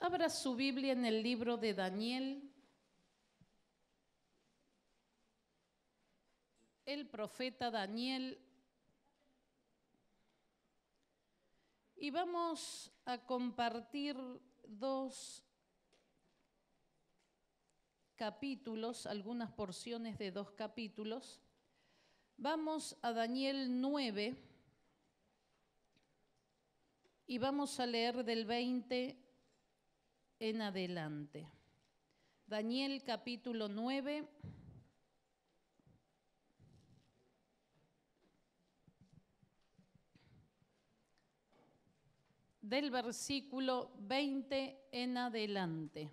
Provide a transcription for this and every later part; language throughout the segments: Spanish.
Abra su Biblia en el libro de Daniel. El profeta Daniel. Y vamos a compartir dos capítulos, algunas porciones de dos capítulos. Vamos a Daniel 9 y vamos a leer del 20 en adelante. Daniel capítulo 9. del versículo 20 en adelante.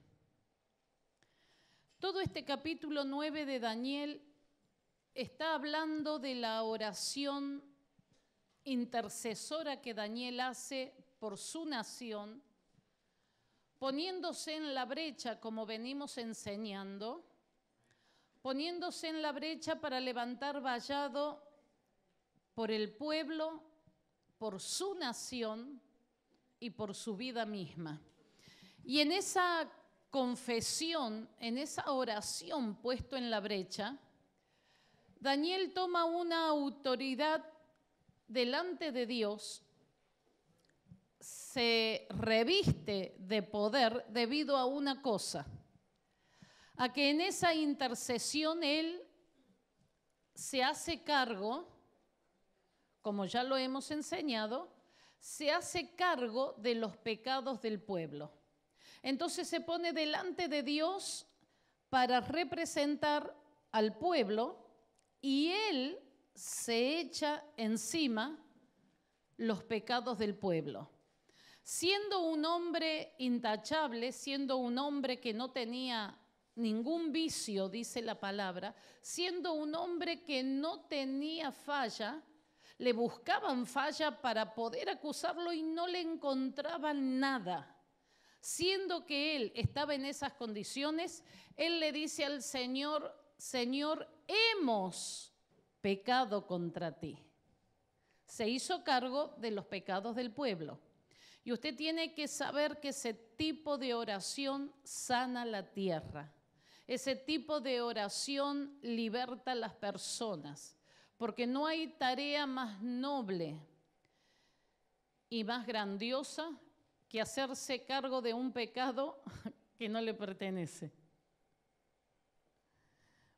Todo este capítulo 9 de Daniel está hablando de la oración intercesora que Daniel hace por su nación poniéndose en la brecha como venimos enseñando, poniéndose en la brecha para levantar vallado por el pueblo, por su nación y por su vida misma. Y en esa confesión, en esa oración puesto en la brecha, Daniel toma una autoridad delante de Dios se reviste de poder debido a una cosa, a que en esa intercesión Él se hace cargo, como ya lo hemos enseñado, se hace cargo de los pecados del pueblo. Entonces se pone delante de Dios para representar al pueblo y Él se echa encima los pecados del pueblo siendo un hombre intachable, siendo un hombre que no tenía ningún vicio, dice la palabra, siendo un hombre que no tenía falla, le buscaban falla para poder acusarlo y no le encontraban nada. Siendo que él estaba en esas condiciones, él le dice al Señor, Señor, hemos pecado contra ti. Se hizo cargo de los pecados del pueblo. Y usted tiene que saber que ese tipo de oración sana la tierra. Ese tipo de oración liberta a las personas, porque no hay tarea más noble y más grandiosa que hacerse cargo de un pecado que no le pertenece.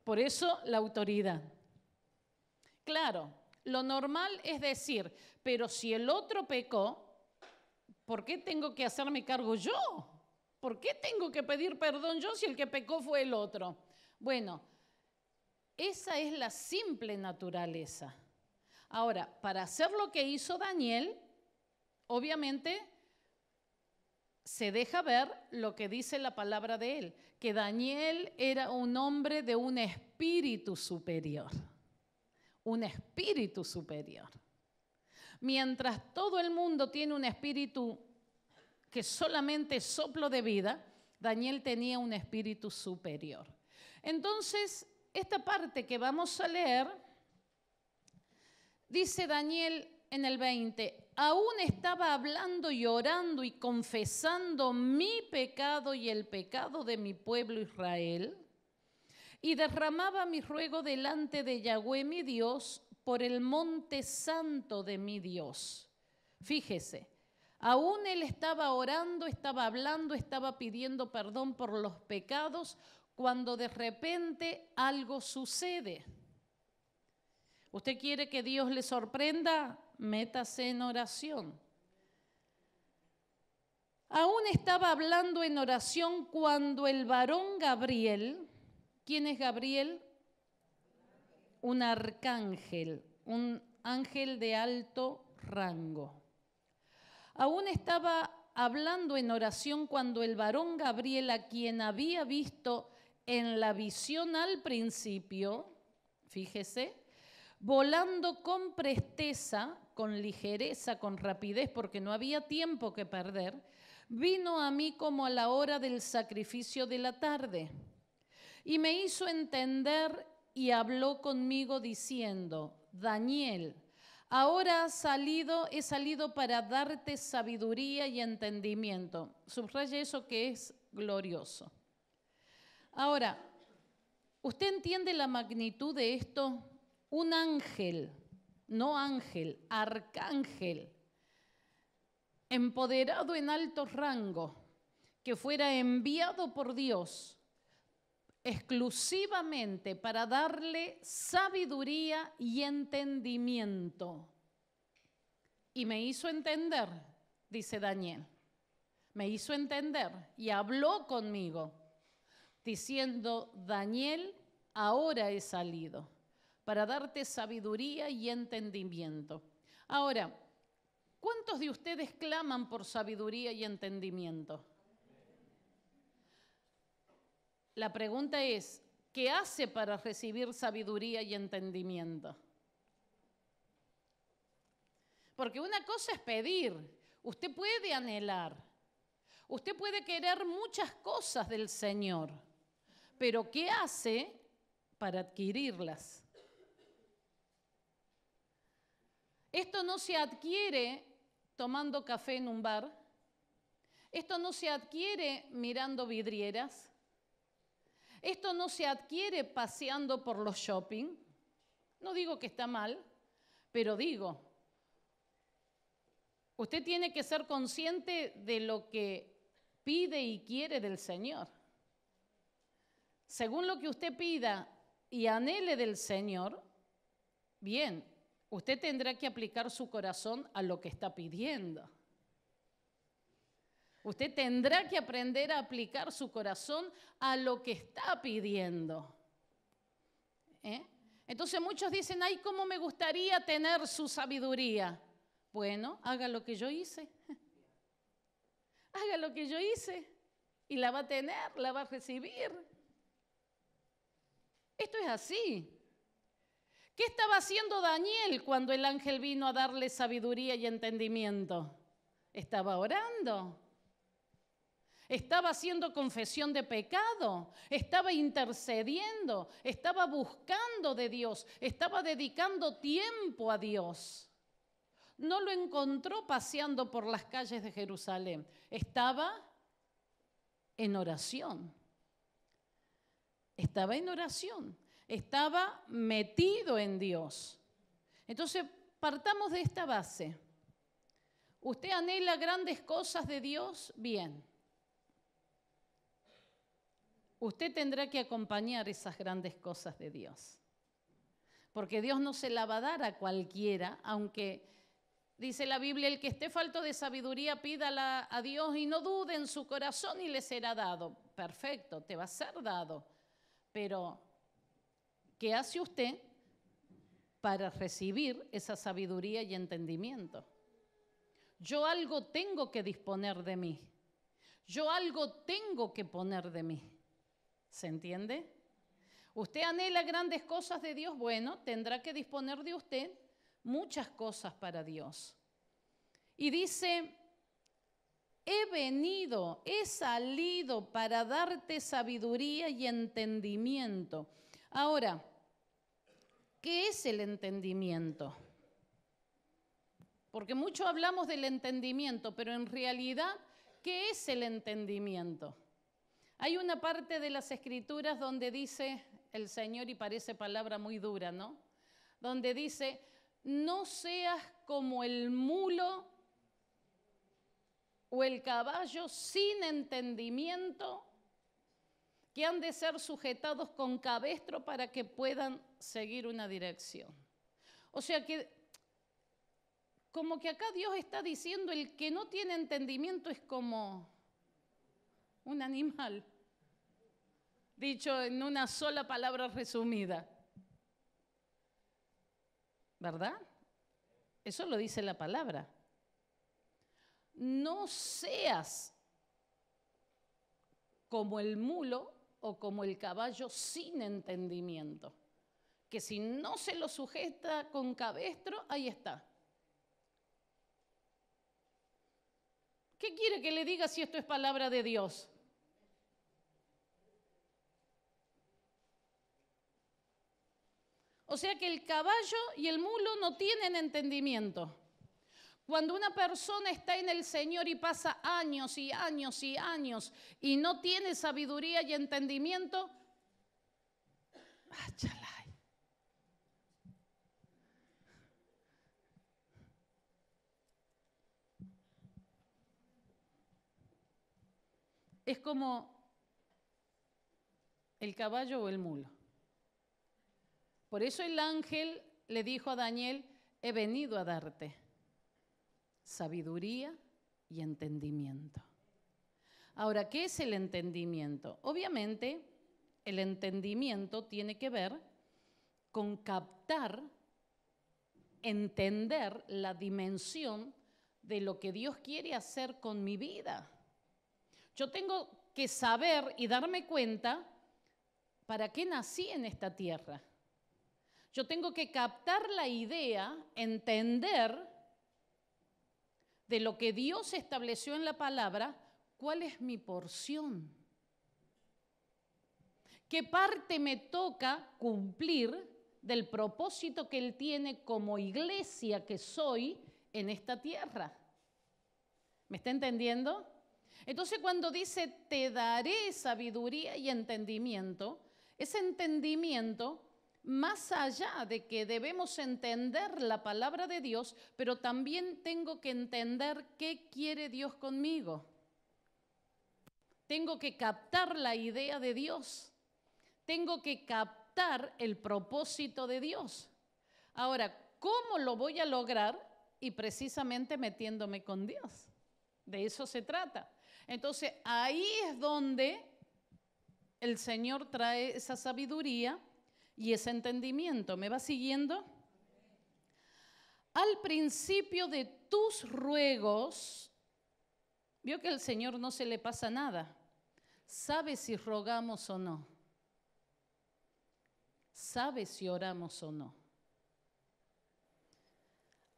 Por eso la autoridad. Claro, lo normal es decir, pero si el otro pecó, ¿por qué tengo que hacerme cargo yo? ¿Por qué tengo que pedir perdón yo si el que pecó fue el otro? Bueno, esa es la simple naturaleza. Ahora, para hacer lo que hizo Daniel, obviamente se deja ver lo que dice la palabra de él, que Daniel era un hombre de un espíritu superior, un espíritu superior. Mientras todo el mundo tiene un espíritu que solamente soplo de vida, Daniel tenía un espíritu superior. Entonces, esta parte que vamos a leer, dice Daniel en el 20, aún estaba hablando y orando y confesando mi pecado y el pecado de mi pueblo Israel, y derramaba mi ruego delante de Yahweh mi Dios por el monte santo de mi Dios. Fíjese, aún él estaba orando, estaba hablando, estaba pidiendo perdón por los pecados, cuando de repente algo sucede. ¿Usted quiere que Dios le sorprenda? Métase en oración. Aún estaba hablando en oración cuando el varón Gabriel, ¿quién es Gabriel? un arcángel, un ángel de alto rango. Aún estaba hablando en oración cuando el varón Gabriela, a quien había visto en la visión al principio, fíjese, volando con presteza, con ligereza, con rapidez, porque no había tiempo que perder, vino a mí como a la hora del sacrificio de la tarde y me hizo entender y habló conmigo diciendo, Daniel, ahora salido, he salido para darte sabiduría y entendimiento. Subraya eso que es glorioso. Ahora, ¿usted entiende la magnitud de esto? Un ángel, no ángel, arcángel, empoderado en alto rango, que fuera enviado por Dios exclusivamente para darle sabiduría y entendimiento. Y me hizo entender, dice Daniel, me hizo entender y habló conmigo, diciendo, Daniel, ahora he salido para darte sabiduría y entendimiento. Ahora, ¿cuántos de ustedes claman por sabiduría y entendimiento? La pregunta es, ¿qué hace para recibir sabiduría y entendimiento? Porque una cosa es pedir, usted puede anhelar, usted puede querer muchas cosas del Señor, pero ¿qué hace para adquirirlas? Esto no se adquiere tomando café en un bar, esto no se adquiere mirando vidrieras, esto no se adquiere paseando por los shopping. No digo que está mal, pero digo, usted tiene que ser consciente de lo que pide y quiere del Señor. Según lo que usted pida y anhele del Señor, bien, usted tendrá que aplicar su corazón a lo que está pidiendo. Usted tendrá que aprender a aplicar su corazón a lo que está pidiendo. ¿Eh? Entonces muchos dicen, ay, ¿cómo me gustaría tener su sabiduría? Bueno, haga lo que yo hice. haga lo que yo hice y la va a tener, la va a recibir. Esto es así. ¿Qué estaba haciendo Daniel cuando el ángel vino a darle sabiduría y entendimiento? Estaba orando. Estaba haciendo confesión de pecado, estaba intercediendo, estaba buscando de Dios, estaba dedicando tiempo a Dios. No lo encontró paseando por las calles de Jerusalén, estaba en oración. Estaba en oración, estaba metido en Dios. Entonces, partamos de esta base. ¿Usted anhela grandes cosas de Dios? Bien. Usted tendrá que acompañar esas grandes cosas de Dios. Porque Dios no se la va a dar a cualquiera, aunque dice la Biblia, el que esté falto de sabiduría pídala a Dios y no dude en su corazón y le será dado. Perfecto, te va a ser dado. Pero, ¿qué hace usted para recibir esa sabiduría y entendimiento? Yo algo tengo que disponer de mí. Yo algo tengo que poner de mí. ¿Se entiende? Usted anhela grandes cosas de Dios, bueno, tendrá que disponer de usted muchas cosas para Dios. Y dice, he venido, he salido para darte sabiduría y entendimiento. Ahora, ¿qué es el entendimiento? Porque mucho hablamos del entendimiento, pero en realidad, ¿qué es el entendimiento? Hay una parte de las escrituras donde dice el Señor, y parece palabra muy dura, ¿no? Donde dice, no seas como el mulo o el caballo sin entendimiento que han de ser sujetados con cabestro para que puedan seguir una dirección. O sea que como que acá Dios está diciendo, el que no tiene entendimiento es como un animal. Dicho en una sola palabra resumida. ¿Verdad? Eso lo dice la palabra. No seas como el mulo o como el caballo sin entendimiento, que si no se lo sujeta con cabestro, ahí está. ¿Qué quiere que le diga si esto es palabra de Dios? O sea que el caballo y el mulo no tienen entendimiento. Cuando una persona está en el Señor y pasa años y años y años y no tiene sabiduría y entendimiento, Es como el caballo o el mulo. Por eso el ángel le dijo a Daniel, he venido a darte sabiduría y entendimiento. Ahora, ¿qué es el entendimiento? Obviamente, el entendimiento tiene que ver con captar, entender la dimensión de lo que Dios quiere hacer con mi vida. Yo tengo que saber y darme cuenta para qué nací en esta tierra. Yo tengo que captar la idea, entender de lo que Dios estableció en la palabra, cuál es mi porción. ¿Qué parte me toca cumplir del propósito que Él tiene como iglesia que soy en esta tierra? ¿Me está entendiendo? Entonces cuando dice, te daré sabiduría y entendimiento, ese entendimiento más allá de que debemos entender la palabra de Dios, pero también tengo que entender qué quiere Dios conmigo. Tengo que captar la idea de Dios. Tengo que captar el propósito de Dios. Ahora, ¿cómo lo voy a lograr? Y precisamente metiéndome con Dios. De eso se trata. Entonces, ahí es donde el Señor trae esa sabiduría y ese entendimiento. ¿Me va siguiendo? Al principio de tus ruegos, vio que al Señor no se le pasa nada. Sabe si rogamos o no. Sabe si oramos o no.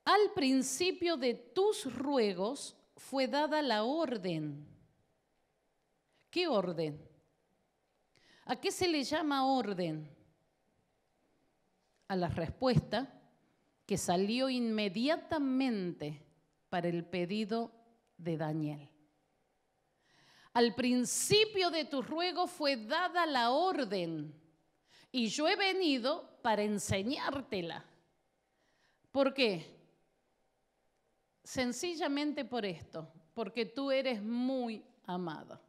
Al principio de tus ruegos fue dada la orden. ¿Qué orden? ¿A qué se le llama orden? a la respuesta que salió inmediatamente para el pedido de Daniel. Al principio de tu ruego fue dada la orden y yo he venido para enseñártela. ¿Por qué? Sencillamente por esto, porque tú eres muy amado.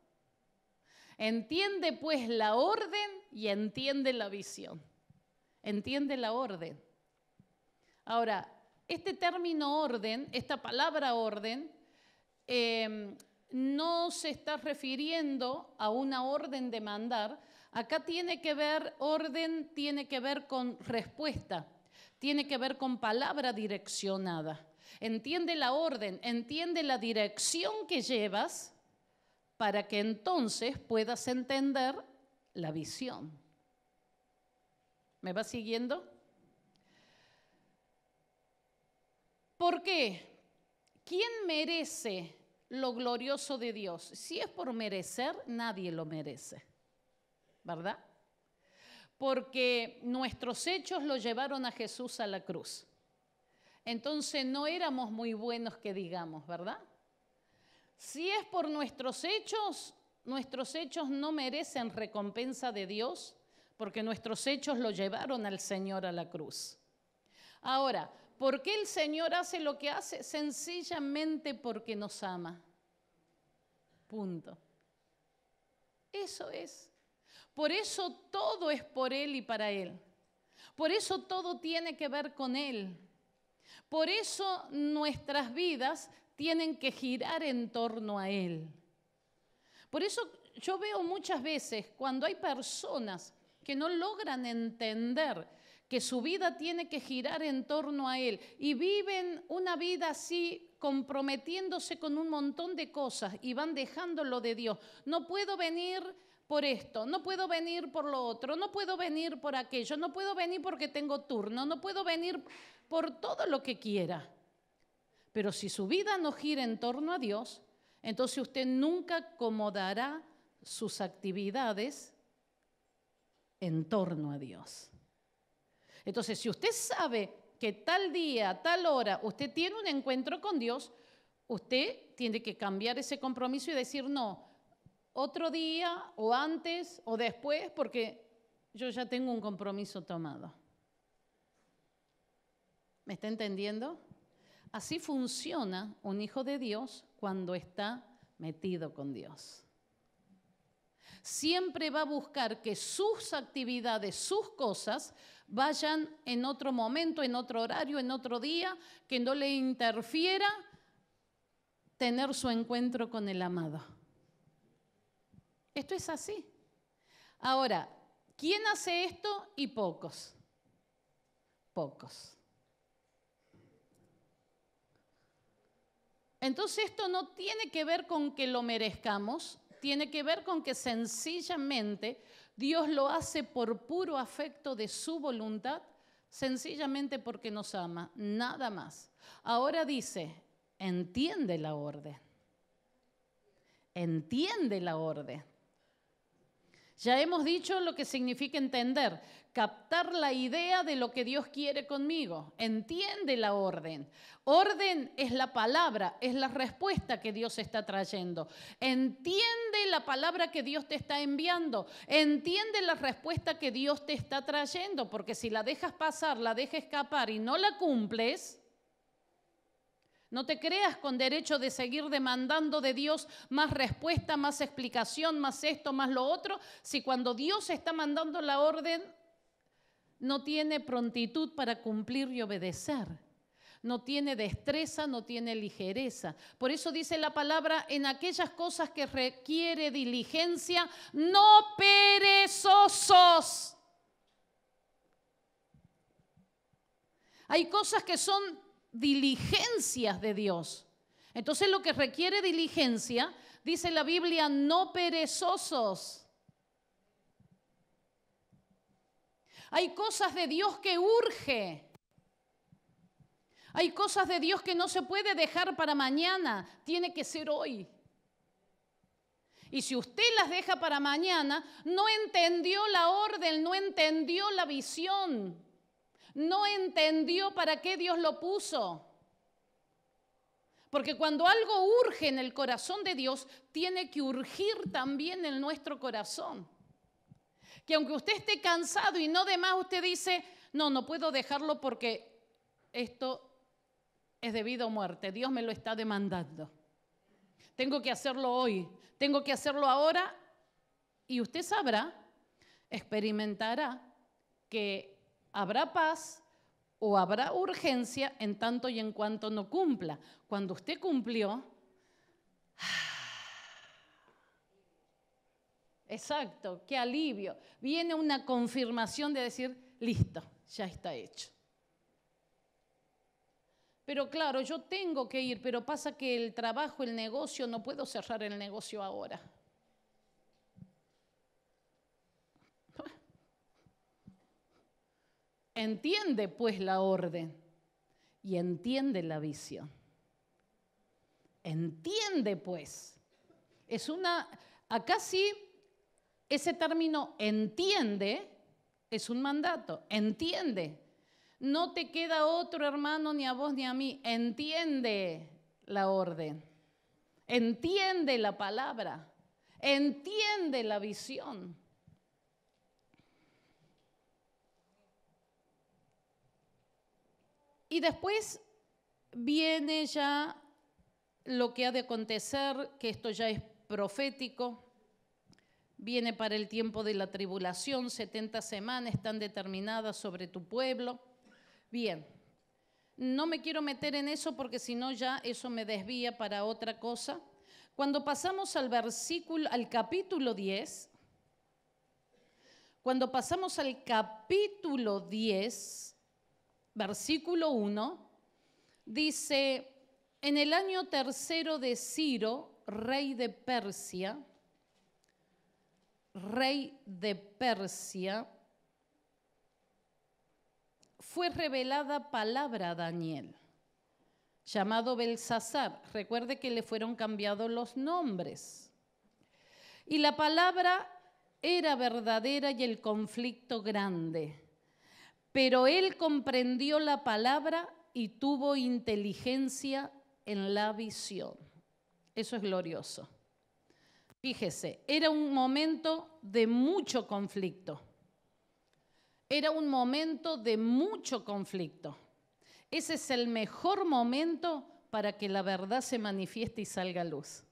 Entiende pues la orden y entiende la visión entiende la orden. Ahora, este término orden, esta palabra orden, em, no se está refiriendo a una orden de mandar. Acá tiene que ver, orden tiene que ver con respuesta, tiene que ver con palabra direccionada. Entiende la orden, entiende la dirección que llevas para que entonces puedas entender la visión. ¿Me va siguiendo? ¿Por qué? ¿Quién merece lo glorioso de Dios? Si es por merecer, nadie lo merece, ¿verdad? Porque nuestros hechos lo llevaron a Jesús a la cruz. Entonces no éramos muy buenos que digamos, ¿verdad? Si es por nuestros hechos, nuestros hechos no merecen recompensa de Dios, porque nuestros hechos lo llevaron al Señor a la cruz. Ahora, ¿por qué el Señor hace lo que hace? Sencillamente porque nos ama. Punto. Eso es. Por eso todo es por Él y para Él. Por eso todo tiene que ver con Él. Por eso nuestras vidas tienen que girar en torno a Él. Por eso yo veo muchas veces cuando hay personas que no logran entender que su vida tiene que girar en torno a Él y viven una vida así comprometiéndose con un montón de cosas y van dejándolo de Dios. No puedo venir por esto, no puedo venir por lo otro, no puedo venir por aquello, no puedo venir porque tengo turno, no puedo venir por todo lo que quiera. Pero si su vida no gira en torno a Dios, entonces usted nunca acomodará sus actividades en torno a Dios. Entonces, si usted sabe que tal día, tal hora, usted tiene un encuentro con Dios, usted tiene que cambiar ese compromiso y decir, no, otro día o antes o después, porque yo ya tengo un compromiso tomado. ¿Me está entendiendo? Así funciona un hijo de Dios cuando está metido con Dios siempre va a buscar que sus actividades, sus cosas, vayan en otro momento, en otro horario, en otro día, que no le interfiera tener su encuentro con el amado. Esto es así. Ahora, ¿quién hace esto? Y pocos. Pocos. Entonces esto no tiene que ver con que lo merezcamos, tiene que ver con que sencillamente Dios lo hace por puro afecto de su voluntad, sencillamente porque nos ama, nada más. Ahora dice, entiende la orden. Entiende la orden. Ya hemos dicho lo que significa entender captar la idea de lo que Dios quiere conmigo. Entiende la orden. Orden es la palabra, es la respuesta que Dios está trayendo. Entiende la palabra que Dios te está enviando. Entiende la respuesta que Dios te está trayendo, porque si la dejas pasar, la dejas escapar y no la cumples, no te creas con derecho de seguir demandando de Dios más respuesta, más explicación, más esto, más lo otro, si cuando Dios está mandando la orden, no tiene prontitud para cumplir y obedecer. No tiene destreza, no tiene ligereza. Por eso dice la palabra, en aquellas cosas que requiere diligencia, no perezosos. Hay cosas que son diligencias de Dios. Entonces lo que requiere diligencia, dice la Biblia, no perezosos. Hay cosas de Dios que urge. Hay cosas de Dios que no se puede dejar para mañana, tiene que ser hoy. Y si usted las deja para mañana, no entendió la orden, no entendió la visión, no entendió para qué Dios lo puso. Porque cuando algo urge en el corazón de Dios, tiene que urgir también en nuestro corazón. Y aunque usted esté cansado y no demás, usted dice, no, no puedo dejarlo porque esto es debido a muerte, Dios me lo está demandando. Tengo que hacerlo hoy, tengo que hacerlo ahora y usted sabrá, experimentará que habrá paz o habrá urgencia en tanto y en cuanto no cumpla. Cuando usted cumplió, Exacto, qué alivio. Viene una confirmación de decir, listo, ya está hecho. Pero claro, yo tengo que ir, pero pasa que el trabajo, el negocio, no puedo cerrar el negocio ahora. Entiende pues la orden y entiende la visión. Entiende pues. Es una, acá sí ese término entiende es un mandato, entiende. No te queda otro hermano ni a vos ni a mí, entiende la orden, entiende la palabra, entiende la visión. Y después viene ya lo que ha de acontecer, que esto ya es profético, viene para el tiempo de la tribulación, 70 semanas están determinadas sobre tu pueblo. Bien, no me quiero meter en eso porque si no ya eso me desvía para otra cosa. Cuando pasamos al versículo al capítulo 10, cuando pasamos al capítulo 10, versículo 1, dice, en el año tercero de Ciro, rey de Persia, rey de Persia, fue revelada palabra a Daniel, llamado Belsasar. Recuerde que le fueron cambiados los nombres. Y la palabra era verdadera y el conflicto grande. Pero él comprendió la palabra y tuvo inteligencia en la visión. Eso es glorioso. Fíjese, era un momento de mucho conflicto. Era un momento de mucho conflicto. Ese es el mejor momento para que la verdad se manifieste y salga a luz.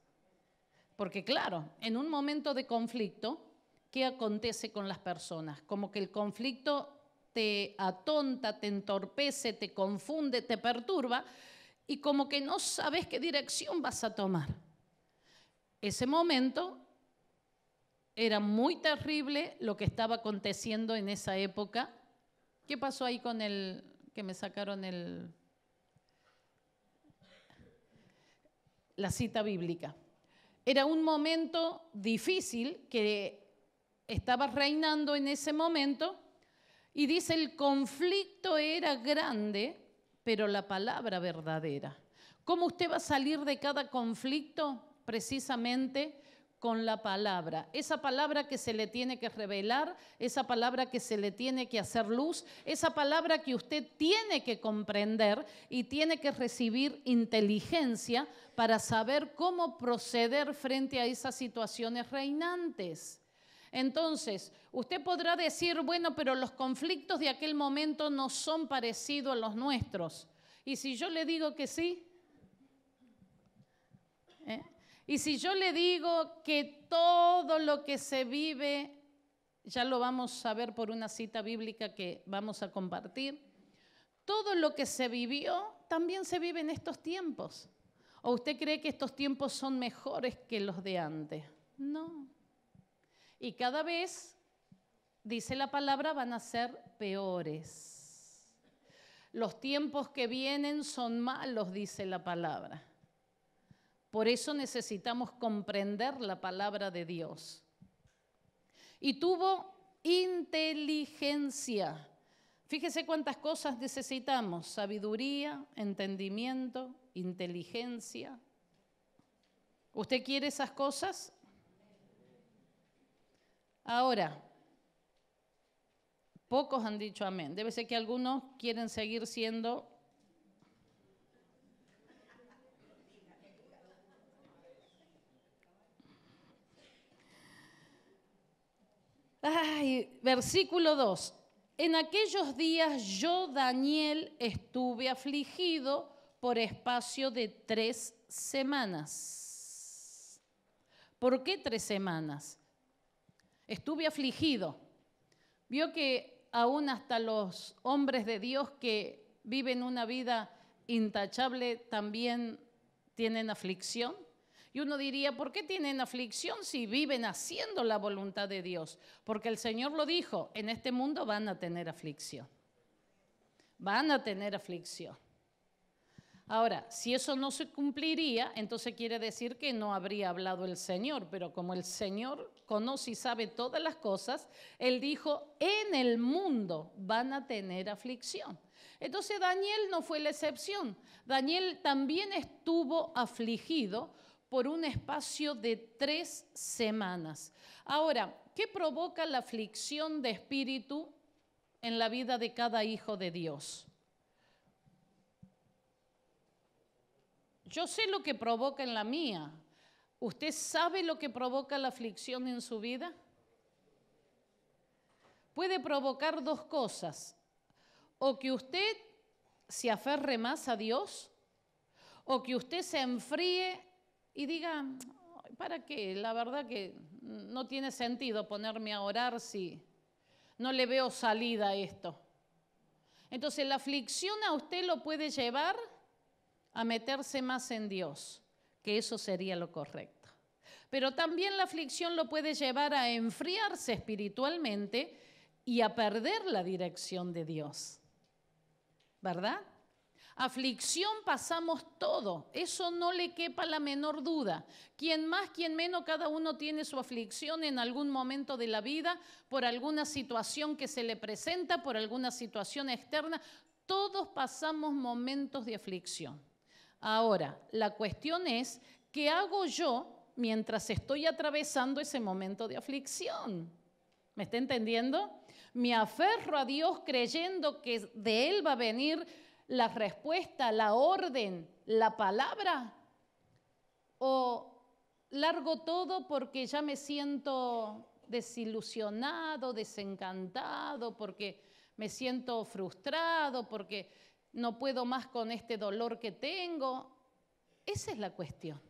Porque claro, en un momento de conflicto, ¿qué acontece con las personas? Como que el conflicto te atonta, te entorpece, te confunde, te perturba y como que no sabes qué dirección vas a tomar ese momento era muy terrible lo que estaba aconteciendo en esa época. ¿Qué pasó ahí con el que me sacaron el la cita bíblica? Era un momento difícil que estaba reinando en ese momento y dice el conflicto era grande, pero la palabra verdadera. ¿Cómo usted va a salir de cada conflicto? precisamente con la palabra, esa palabra que se le tiene que revelar, esa palabra que se le tiene que hacer luz, esa palabra que usted tiene que comprender y tiene que recibir inteligencia para saber cómo proceder frente a esas situaciones reinantes. Entonces, usted podrá decir, bueno, pero los conflictos de aquel momento no son parecidos a los nuestros. Y si yo le digo que sí, ¿eh? Y si yo le digo que todo lo que se vive, ya lo vamos a ver por una cita bíblica que vamos a compartir, todo lo que se vivió también se vive en estos tiempos. ¿O usted cree que estos tiempos son mejores que los de antes? No. Y cada vez, dice la palabra, van a ser peores. Los tiempos que vienen son malos, dice la palabra. Por eso necesitamos comprender la palabra de Dios. Y tuvo inteligencia. Fíjese cuántas cosas necesitamos. Sabiduría, entendimiento, inteligencia. ¿Usted quiere esas cosas? Ahora, pocos han dicho amén. Debe ser que algunos quieren seguir siendo Ay, versículo 2. En aquellos días yo, Daniel, estuve afligido por espacio de tres semanas. ¿Por qué tres semanas? Estuve afligido. Vio que aún hasta los hombres de Dios que viven una vida intachable también tienen aflicción. Y uno diría, ¿por qué tienen aflicción si viven haciendo la voluntad de Dios? Porque el Señor lo dijo, en este mundo van a tener aflicción. Van a tener aflicción. Ahora, si eso no se cumpliría, entonces quiere decir que no habría hablado el Señor, pero como el Señor conoce y sabe todas las cosas, Él dijo, en el mundo van a tener aflicción. Entonces Daniel no fue la excepción. Daniel también estuvo afligido por un espacio de tres semanas. Ahora, ¿qué provoca la aflicción de espíritu en la vida de cada hijo de Dios? Yo sé lo que provoca en la mía. ¿Usted sabe lo que provoca la aflicción en su vida? Puede provocar dos cosas. O que usted se aferre más a Dios o que usted se enfríe y diga, ¿para qué? La verdad que no tiene sentido ponerme a orar si no le veo salida a esto. Entonces la aflicción a usted lo puede llevar a meterse más en Dios, que eso sería lo correcto. Pero también la aflicción lo puede llevar a enfriarse espiritualmente y a perder la dirección de Dios. ¿Verdad? Aflicción pasamos todo, eso no le quepa la menor duda. Quien más, quien menos, cada uno tiene su aflicción en algún momento de la vida, por alguna situación que se le presenta, por alguna situación externa. Todos pasamos momentos de aflicción. Ahora, la cuestión es, ¿qué hago yo mientras estoy atravesando ese momento de aflicción? ¿Me está entendiendo? Me aferro a Dios creyendo que de Él va a venir la respuesta, la orden, la palabra? ¿O largo todo porque ya me siento desilusionado, desencantado, porque me siento frustrado, porque no puedo más con este dolor que tengo? Esa es la cuestión.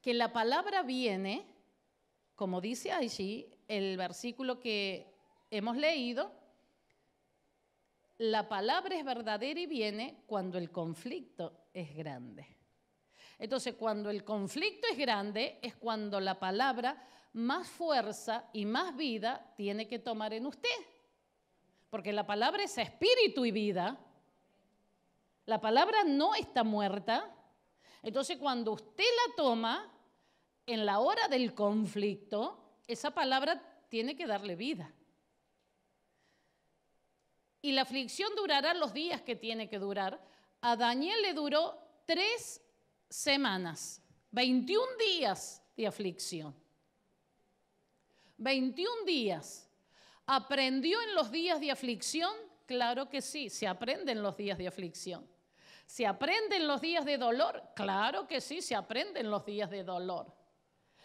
Que la palabra viene, como dice allí el versículo que hemos leído, la palabra es verdadera y viene cuando el conflicto es grande. Entonces, cuando el conflicto es grande, es cuando la palabra más fuerza y más vida tiene que tomar en usted. Porque la palabra es espíritu y vida. La palabra no está muerta. Entonces, cuando usted la toma, en la hora del conflicto, esa palabra tiene que darle vida y la aflicción durará los días que tiene que durar. A Daniel le duró tres semanas, 21 días de aflicción. 21 días. ¿Aprendió en los días de aflicción? Claro que sí, se aprende en los días de aflicción. ¿Se aprende en los días de dolor? Claro que sí, se aprende en los días de dolor.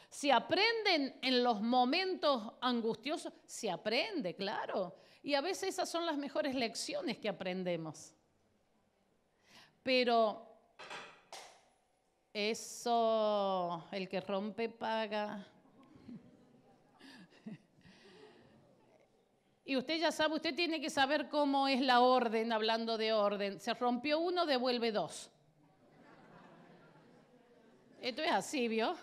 ¿Se aprenden en los momentos angustiosos? Se aprende, claro. Y a veces esas son las mejores lecciones que aprendemos. Pero eso, el que rompe paga. Y usted ya sabe, usted tiene que saber cómo es la orden, hablando de orden. Se rompió uno, devuelve dos. Esto es así, ¿vio?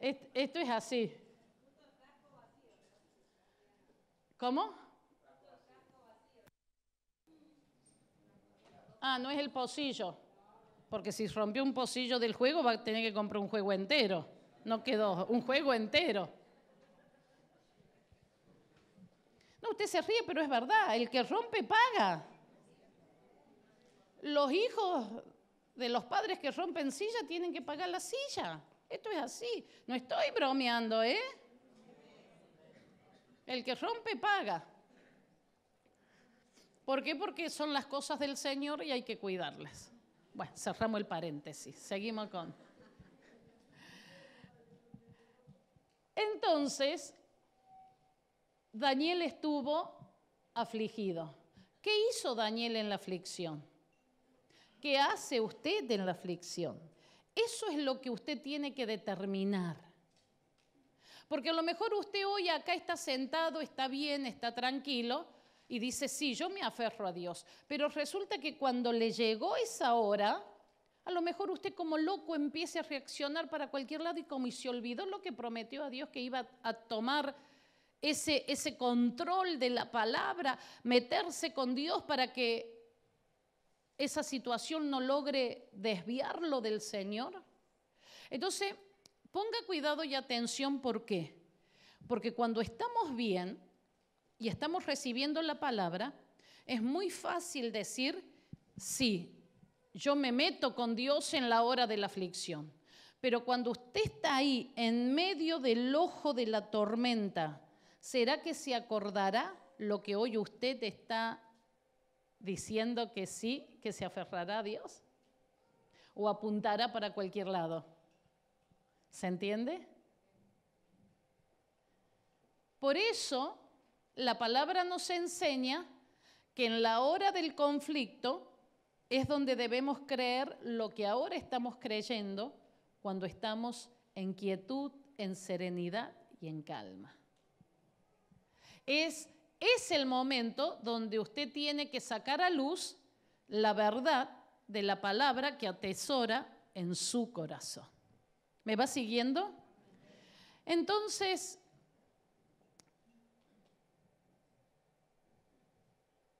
Esto es así. ¿Cómo? Ah, no es el pocillo. Porque si rompió un pocillo del juego va a tener que comprar un juego entero. No quedó, un juego entero. No, usted se ríe, pero es verdad. El que rompe paga. Los hijos de los padres que rompen silla tienen que pagar la silla. Esto es así, no estoy bromeando, ¿eh? El que rompe paga. ¿Por qué? Porque son las cosas del Señor y hay que cuidarlas. Bueno, cerramos el paréntesis, seguimos con... Entonces, Daniel estuvo afligido. ¿Qué hizo Daniel en la aflicción? ¿Qué hace usted en la aflicción? Eso es lo que usted tiene que determinar. Porque a lo mejor usted hoy acá está sentado, está bien, está tranquilo y dice, sí, yo me aferro a Dios. Pero resulta que cuando le llegó esa hora, a lo mejor usted como loco empiece a reaccionar para cualquier lado y como se olvidó lo que prometió a Dios que iba a tomar ese, ese control de la palabra, meterse con Dios para que esa situación no logre desviarlo del Señor. Entonces, ponga cuidado y atención, ¿por qué? Porque cuando estamos bien y estamos recibiendo la palabra, es muy fácil decir, sí, yo me meto con Dios en la hora de la aflicción. Pero cuando usted está ahí en medio del ojo de la tormenta, ¿será que se acordará lo que hoy usted está diciendo que sí, que se aferrará a Dios? ¿O apuntará para cualquier lado? ¿Se entiende? Por eso la palabra nos enseña que en la hora del conflicto es donde debemos creer lo que ahora estamos creyendo cuando estamos en quietud, en serenidad y en calma. Es es el momento donde usted tiene que sacar a luz la verdad de la palabra que atesora en su corazón. ¿Me va siguiendo? Entonces,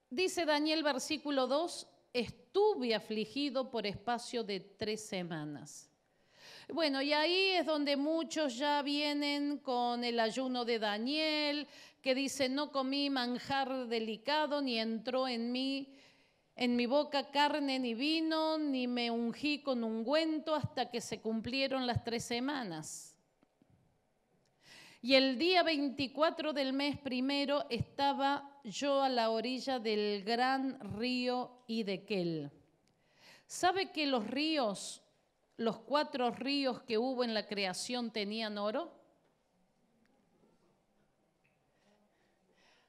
dice Daniel versículo 2, estuve afligido por espacio de tres semanas. Bueno, y ahí es donde muchos ya vienen con el ayuno de Daniel, que dice, no comí manjar delicado, ni entró en mí en mi boca carne ni vino, ni me ungí con ungüento hasta que se cumplieron las tres semanas. Y el día 24 del mes primero estaba yo a la orilla del gran río Idequel. ¿Sabe que los ríos los cuatro ríos que hubo en la creación tenían oro?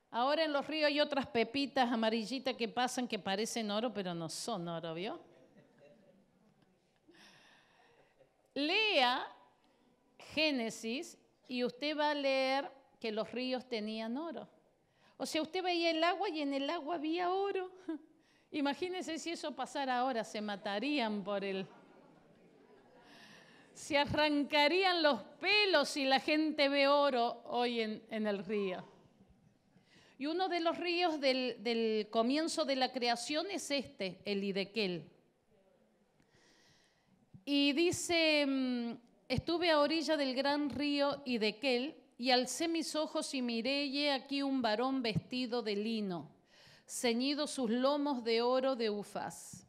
Ahora en los ríos hay otras pepitas amarillitas que pasan que parecen oro, pero no son oro, ¿vio? Lea Génesis y usted va a leer que los ríos tenían oro. O sea, usted veía el agua y en el agua había oro. Imagínese si eso pasara ahora, se matarían por el se arrancarían los pelos si la gente ve oro hoy en, el río. Y uno de los ríos del, comienzo de la creación es este, el Idequel. Y dice, mm, estuve a orilla del gran río Idequel y alcé mis ojos y miré y aquí un varón vestido de lino, ceñido sus lomos de oro de ufaz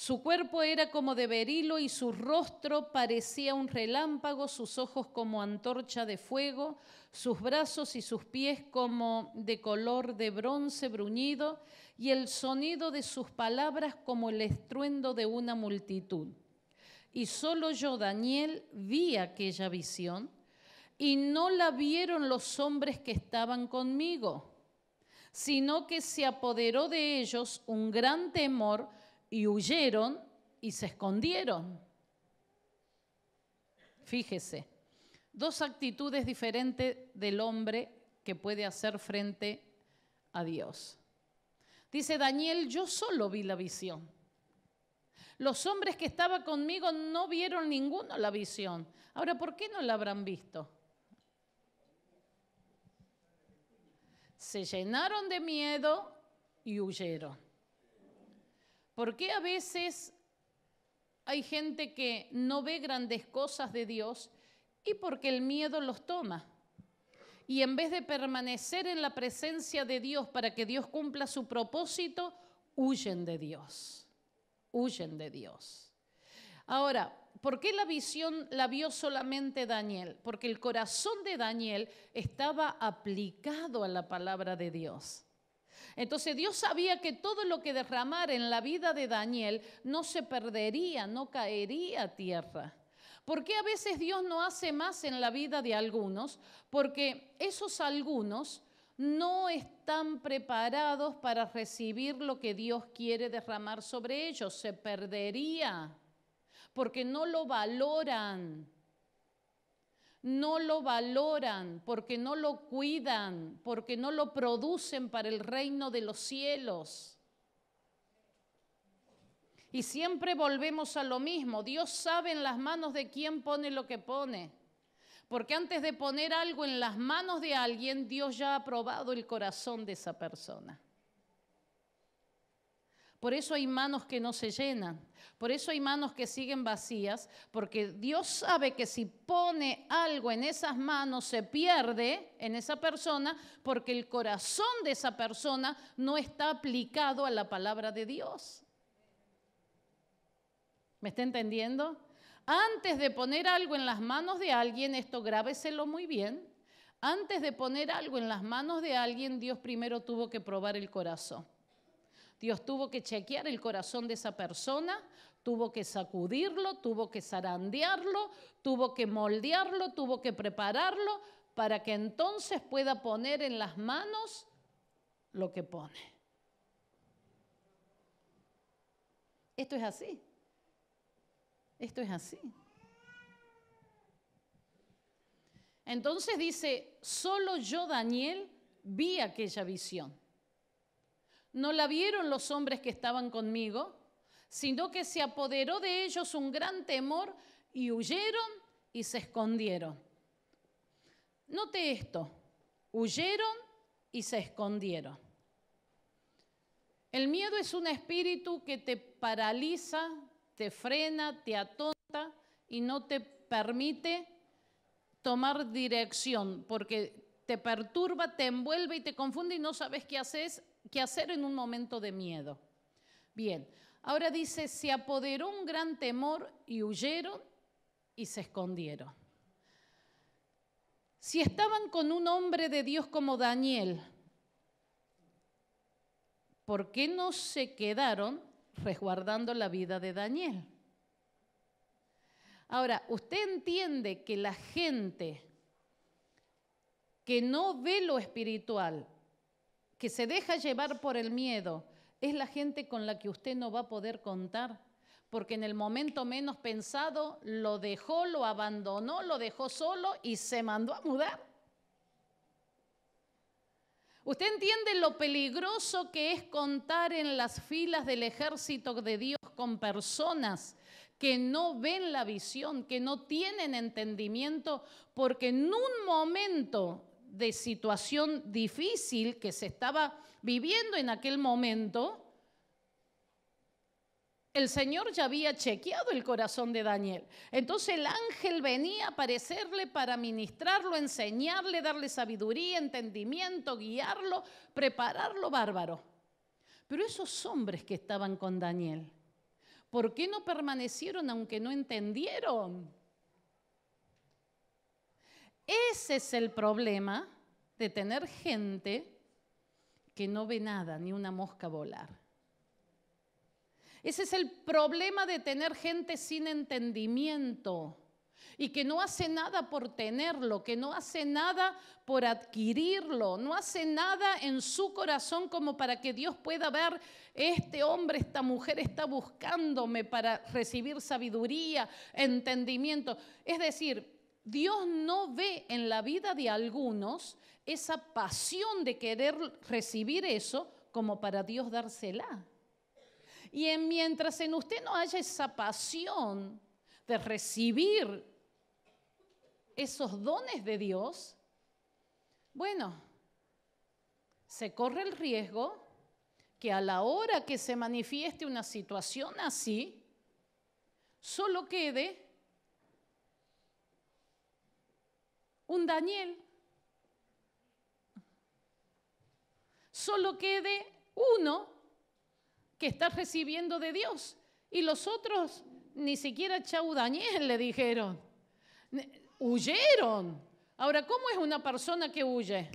su cuerpo era como de berilo y su rostro parecía un relámpago, sus ojos como antorcha de fuego, sus brazos y sus pies como de color de bronce bruñido y el sonido de sus palabras como el estruendo de una multitud. Y solo yo, Daniel, vi aquella visión y no la vieron los hombres que estaban conmigo, sino que se apoderó de ellos un gran temor, y huyeron y se escondieron. Fíjese, dos actitudes diferentes del hombre que puede hacer frente a Dios. Dice Daniel, yo solo vi la visión. Los hombres que estaban conmigo no vieron ninguno la visión. Ahora, ¿por qué no la habrán visto? Se llenaron de miedo y huyeron. ¿Por qué a veces hay gente que no ve grandes cosas de Dios? Y porque el miedo los toma. Y en vez de permanecer en la presencia de Dios para que Dios cumpla su propósito, huyen de Dios. Huyen de Dios. Ahora, ¿por qué la visión la vio solamente Daniel? Porque el corazón de Daniel estaba aplicado a la palabra de Dios. Entonces Dios sabía que todo lo que derramara en la vida de Daniel no se perdería, no caería a tierra. ¿Por qué a veces Dios no hace más en la vida de algunos? Porque esos algunos no están preparados para recibir lo que Dios quiere derramar sobre ellos. Se perdería porque no lo valoran no lo valoran, porque no lo cuidan, porque no lo producen para el reino de los cielos. Y siempre volvemos a lo mismo. Dios sabe en las manos de quién pone lo que pone. Porque antes de poner algo en las manos de alguien, Dios ya ha probado el corazón de esa persona. Por eso hay manos que no se llenan, por eso hay manos que siguen vacías, porque Dios sabe que si pone algo en esas manos se pierde en esa persona, porque el corazón de esa persona no está aplicado a la palabra de Dios. ¿Me está entendiendo? Antes de poner algo en las manos de alguien, esto grábeselo muy bien, antes de poner algo en las manos de alguien, Dios primero tuvo que probar el corazón. Dios tuvo que chequear el corazón de esa persona, tuvo que sacudirlo, tuvo que zarandearlo, tuvo que moldearlo, tuvo que prepararlo para que entonces pueda poner en las manos lo que pone. Esto es así. Esto es así. Entonces dice, solo yo, Daniel, vi aquella visión no la vieron los hombres que estaban conmigo, sino que se apoderó de ellos un gran temor y huyeron y se escondieron. Note esto, huyeron y se escondieron. El miedo es un espíritu que te paraliza, te frena, te atonta y no te permite tomar dirección, porque te perturba, te envuelve y te confunde y no sabes qué haces qué hacer en un momento de miedo. Bien, ahora dice, se apoderó un gran temor y huyeron y se escondieron. Si estaban con un hombre de Dios como Daniel, ¿por qué no se quedaron resguardando la vida de Daniel? Ahora, usted entiende que la gente que no ve lo espiritual que se deja llevar por el miedo, es la gente con la que usted no va a poder contar, porque en el momento menos pensado lo dejó, lo abandonó, lo dejó solo y se mandó a mudar. Usted entiende lo peligroso que es contar en las filas del ejército de Dios con personas que no ven la visión, que no tienen entendimiento, porque en un momento de situación difícil que se estaba viviendo en aquel momento, el Señor ya había chequeado el corazón de Daniel. Entonces el ángel venía a aparecerle para ministrarlo, enseñarle, darle sabiduría, entendimiento, guiarlo, prepararlo bárbaro. Pero esos hombres que estaban con Daniel, ¿por qué no permanecieron aunque no entendieron? Ese es el problema de tener gente que no ve nada, ni una mosca volar. Ese es el problema de tener gente sin entendimiento y que no hace nada por tenerlo, que no hace nada por adquirirlo, no hace nada en su corazón como para que Dios pueda ver, este hombre, esta mujer está buscándome para recibir sabiduría, entendimiento. Es decir, Dios no ve en la vida de algunos esa pasión de querer recibir eso como para Dios dársela. Y mientras en usted no haya esa pasión de recibir esos dones de Dios, bueno, se corre el riesgo que a la hora que se manifieste una situación así, solo quede un Daniel. Solo quede uno que está recibiendo de Dios. Y los otros ni siquiera chau Daniel le dijeron. Huyeron. Ahora, ¿cómo es una persona que huye?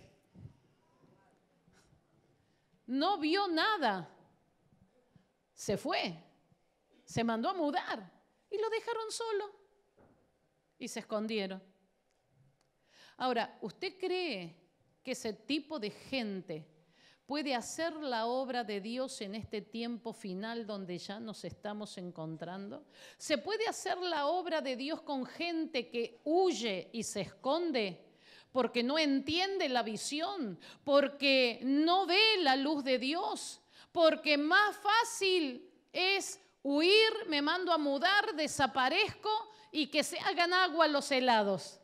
No vio nada. Se fue. Se mandó a mudar. Y lo dejaron solo. Y se escondieron. Ahora, ¿usted cree que ese tipo de gente puede hacer la obra de Dios en este tiempo final donde ya nos estamos encontrando? ¿Se puede hacer la obra de Dios con gente que huye y se esconde? porque no entiende la visión, porque no ve la luz de Dios, porque más fácil es huir, me mando a mudar, desaparezco y que se hagan agua los helados.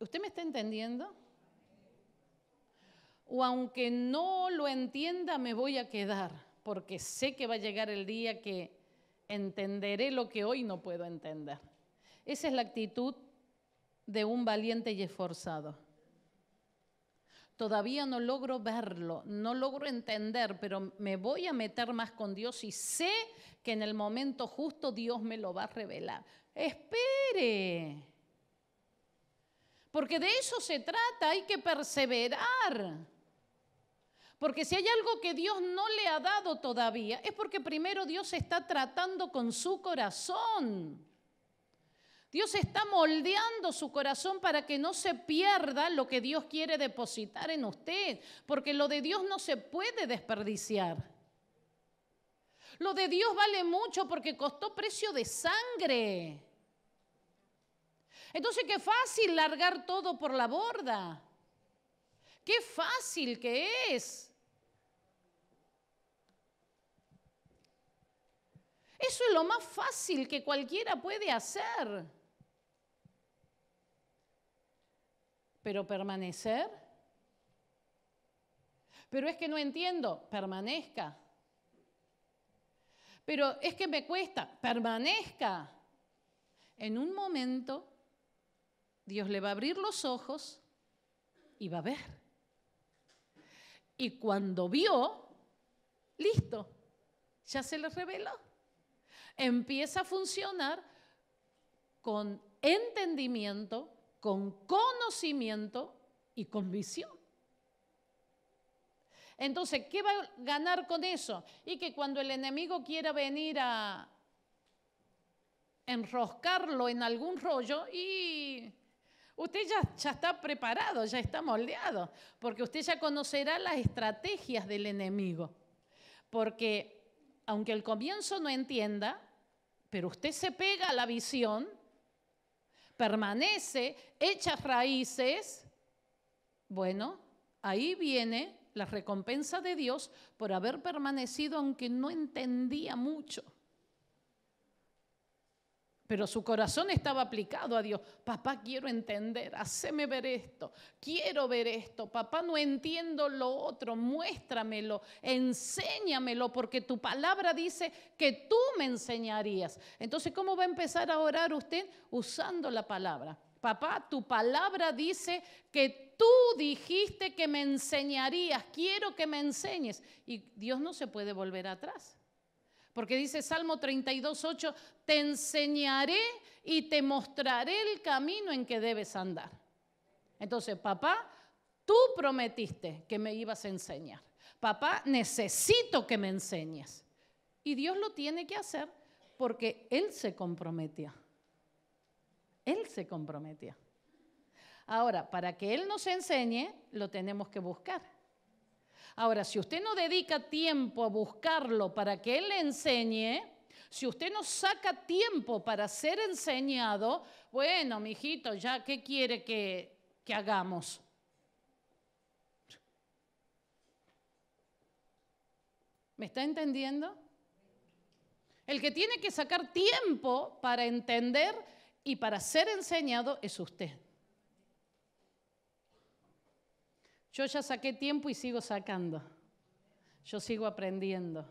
¿Usted me está entendiendo? O aunque no lo entienda, me voy a quedar, porque sé que va a llegar el día que entenderé lo que hoy no puedo entender. Esa es la actitud de un valiente y esforzado. Todavía no logro verlo, no logro entender, pero me voy a meter más con Dios y sé que en el momento justo Dios me lo va a revelar. Espere, porque de eso se trata, hay que perseverar. Porque si hay algo que Dios no le ha dado todavía, es porque primero Dios está tratando con su corazón. Dios está moldeando su corazón para que no se pierda lo que Dios quiere depositar en usted, porque lo de Dios no se puede desperdiciar. Lo de Dios vale mucho porque costó precio de sangre. Entonces, qué fácil largar todo por la borda. Qué fácil que es. Eso es lo más fácil que cualquiera puede hacer. Pero permanecer. Pero es que no entiendo, permanezca. Pero es que me cuesta, permanezca. En un momento Dios le va a abrir los ojos y va a ver. Y cuando vio, listo, ya se le reveló. Empieza a funcionar con entendimiento, con conocimiento y con visión. Entonces, ¿qué va a ganar con eso? Y que cuando el enemigo quiera venir a enroscarlo en algún rollo y Usted ya, está preparado, ya está moldeado, porque usted ya conocerá las estrategias del enemigo. Porque aunque al comienzo no entienda, pero usted se pega a la visión, permanece, echa raíces, bueno, ahí viene la recompensa de Dios por haber permanecido aunque no entendía mucho pero su corazón estaba aplicado a Dios. Papá, quiero entender, haceme ver esto, quiero ver esto. Papá, no entiendo lo otro, muéstramelo, enséñamelo, porque tu palabra dice que tú me enseñarías. Entonces, ¿cómo va a empezar a orar usted? Usando la palabra. Papá, tu palabra dice que tú dijiste que me enseñarías, quiero que me enseñes. Y Dios no se puede volver atrás. Porque dice Salmo 32, 8, te enseñaré y te mostraré el camino en que debes andar. Entonces, papá, tú prometiste que me ibas a enseñar. Papá, necesito que me enseñes. Y Dios lo tiene que hacer porque Él se comprometía. Él se comprometía. Ahora, para que Él nos enseñe, lo tenemos que buscar. Ahora, si usted no dedica tiempo a buscarlo para que Él le enseñe, si usted no saca tiempo para ser enseñado, bueno, mijito, ya, ¿qué quiere que, que hagamos? ¿Me está entendiendo? El que tiene que sacar tiempo para entender y para ser enseñado es usted. Yo ya saqué tiempo y sigo sacando. Yo sigo aprendiendo.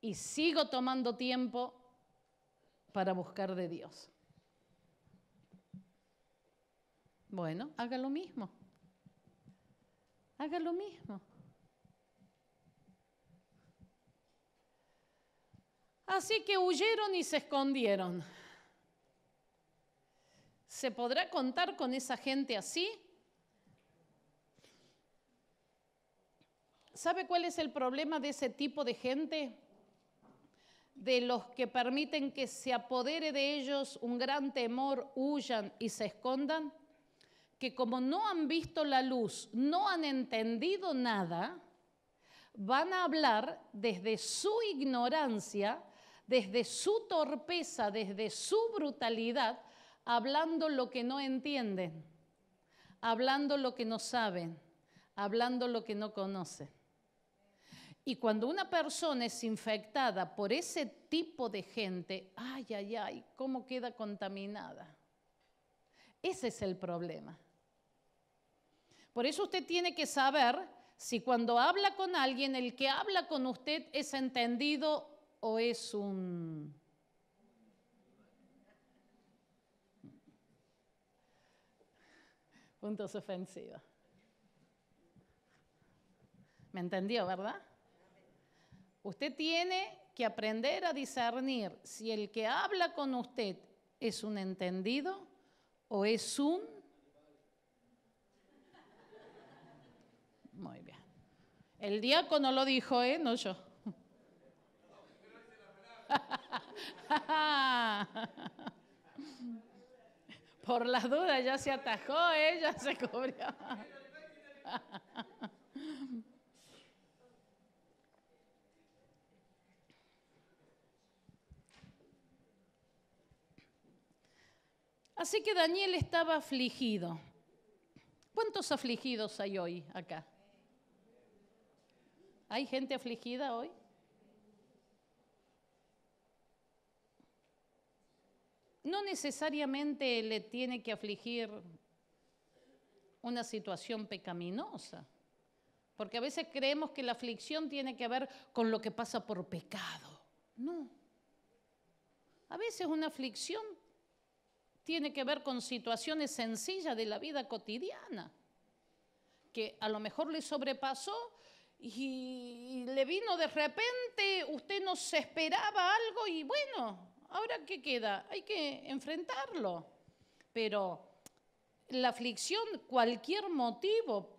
Y sigo tomando tiempo para buscar de Dios. Bueno, haga lo mismo. Haga lo mismo. Así que huyeron y se escondieron. ¿Se podrá contar con esa gente así? ¿Sabe cuál es el problema de ese tipo de gente? De los que permiten que se apodere de ellos un gran temor, huyan y se escondan, que como no han visto la luz, no han entendido nada, van a hablar desde su ignorancia, desde su torpeza, desde su brutalidad, hablando lo que no entienden, hablando lo que no saben, hablando lo que no conocen. Y cuando una persona es infectada por ese tipo de gente, ay, ay, ay, ¿cómo queda contaminada? Ese es el problema. Por eso usted tiene que saber si cuando habla con alguien, el que habla con usted es entendido o es un... Puntos ofensivos. ¿Me entendió, verdad? Usted tiene que aprender a discernir si el que habla con usted es un entendido o es un... Muy bien. El diácono lo dijo, ¿eh? No yo. Por las dudas ya se atajó, ¿eh? Ya se cubrió. Así que Daniel estaba afligido. ¿Cuántos afligidos hay hoy acá? ¿Hay gente afligida hoy? No necesariamente le tiene que afligir una situación pecaminosa, porque a veces creemos que la aflicción tiene que ver con lo que pasa por pecado. No. A veces una aflicción tiene que ver con situaciones sencillas de la vida cotidiana, que a lo mejor le sobrepasó y le vino de repente, usted no se esperaba algo y bueno, ahora qué queda, hay que enfrentarlo. Pero la aflicción, cualquier motivo,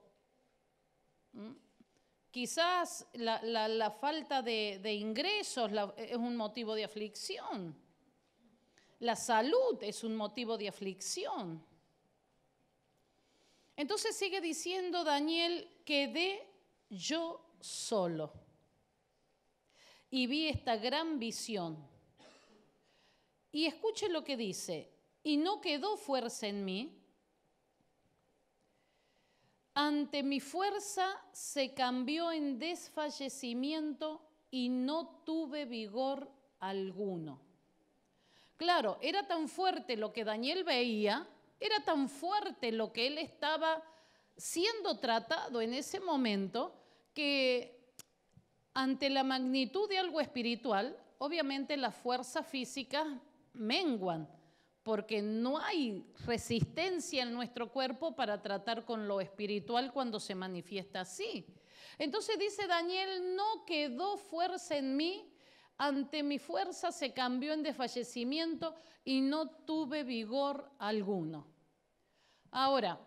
quizás la, falta de, ingresos es un motivo de aflicción la salud es un motivo de aflicción. Entonces sigue diciendo Daniel, quedé yo solo. Y vi esta gran visión. Y escuche lo que dice, y no quedó fuerza en mí. Ante mi fuerza se cambió en desfallecimiento y no tuve vigor alguno. Claro, era tan fuerte lo que Daniel veía, era tan fuerte lo que él estaba siendo tratado en ese momento, que ante la magnitud de algo espiritual, obviamente las fuerzas físicas menguan, porque no hay resistencia en nuestro cuerpo para tratar con lo espiritual cuando se manifiesta así. Entonces dice Daniel, no quedó fuerza en mí ante mi fuerza se cambió en desfallecimiento y no tuve vigor alguno. Ahora,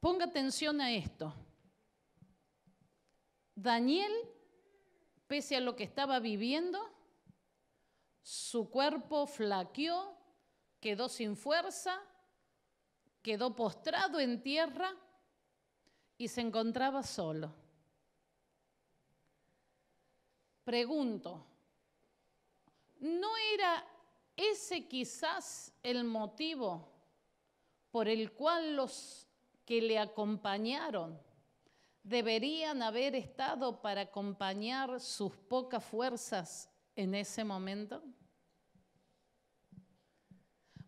ponga atención a esto. Daniel, pese a lo que estaba viviendo, su cuerpo flaqueó, quedó sin fuerza, quedó postrado en tierra y se encontraba solo. Pregunto, ¿no era ese quizás el motivo por el cual los que le acompañaron deberían haber estado para acompañar sus pocas fuerzas en ese momento?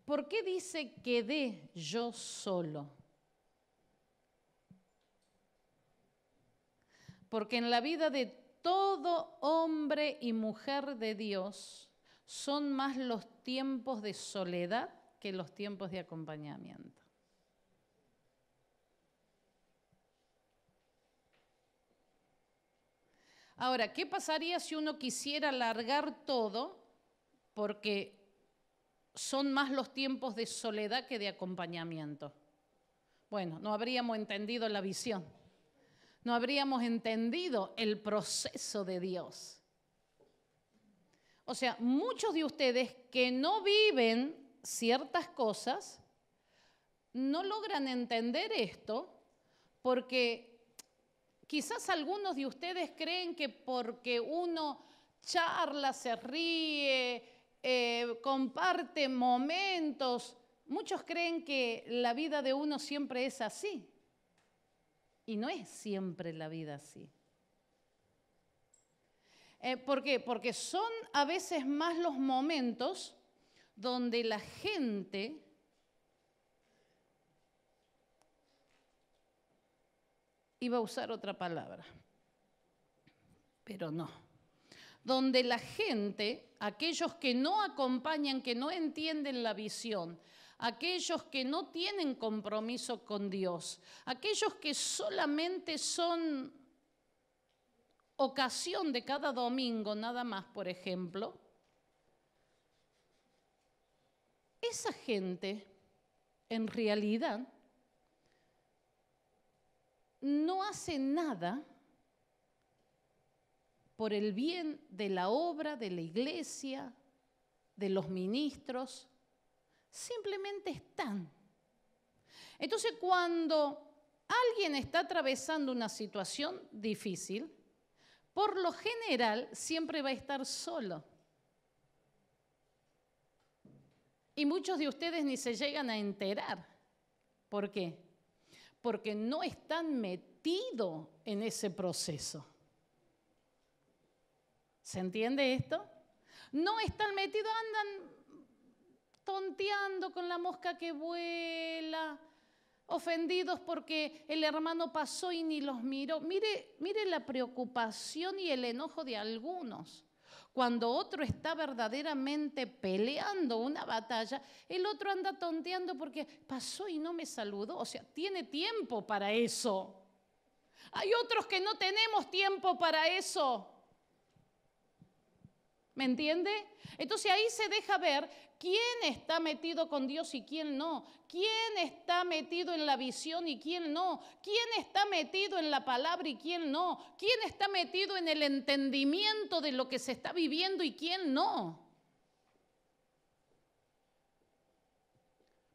¿Por qué dice quedé yo solo? Porque en la vida de todo hombre y mujer de Dios son más los tiempos de soledad que los tiempos de acompañamiento. Ahora, ¿qué pasaría si uno quisiera alargar todo porque son más los tiempos de soledad que de acompañamiento? Bueno, no habríamos entendido la visión no habríamos entendido el proceso de Dios. O sea, muchos de ustedes que no viven ciertas cosas, no logran entender esto porque quizás algunos de ustedes creen que porque uno charla, se ríe, eh, comparte momentos, muchos creen que la vida de uno siempre es así. Y no es siempre la vida así. Eh, ¿Por qué? Porque son a veces más los momentos donde la gente iba a usar otra palabra, pero no. Donde la gente, aquellos que no acompañan, que no entienden la visión, aquellos que no tienen compromiso con Dios, aquellos que solamente son ocasión de cada domingo, nada más, por ejemplo, esa gente en realidad no hace nada por el bien de la obra, de la iglesia, de los ministros, simplemente están. Entonces cuando alguien está atravesando una situación difícil, por lo general siempre va a estar solo. Y muchos de ustedes ni se llegan a enterar. ¿Por qué? Porque no están metidos en ese proceso. ¿Se entiende esto? No están metidos, andan tonteando con la mosca que vuela, ofendidos porque el hermano pasó y ni los miró. Mire, mire la preocupación y el enojo de algunos. Cuando otro está verdaderamente peleando una batalla, el otro anda tonteando porque pasó y no me saludó. O sea, tiene tiempo para eso. Hay otros que no tenemos tiempo para eso. ¿Me entiende? Entonces ahí se deja ver quién está metido con Dios y quién no, quién está metido en la visión y quién no, quién está metido en la palabra y quién no, quién está metido en el entendimiento de lo que se está viviendo y quién no.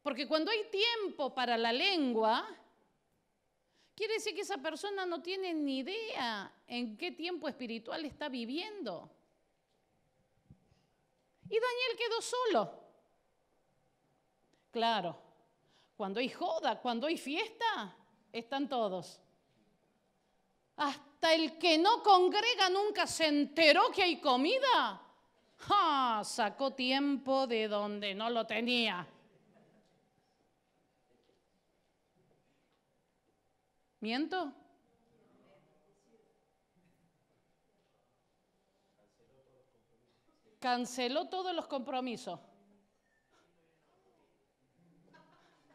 Porque cuando hay tiempo para la lengua, quiere decir que esa persona no tiene ni idea en qué tiempo espiritual está viviendo. Y Daniel quedó solo. Claro, cuando hay joda, cuando hay fiesta, están todos. Hasta el que no congrega nunca se enteró que hay comida. Ah, Sacó tiempo de donde no lo tenía. ¿Miento? canceló todos los compromisos.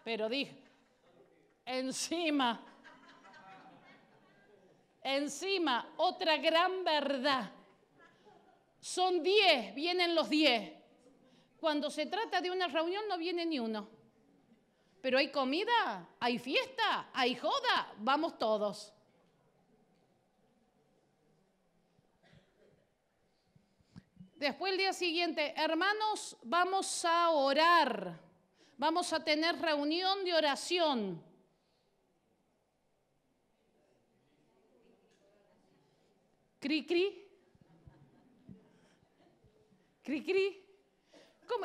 Pero dije, encima, encima, otra gran verdad. Son diez, vienen los diez. Cuando se trata de una reunión no viene ni uno. Pero hay comida, hay fiesta, hay joda, vamos todos. Después el día siguiente, hermanos, vamos a orar. Vamos a tener reunión de oración. Cri cri. Cri cri.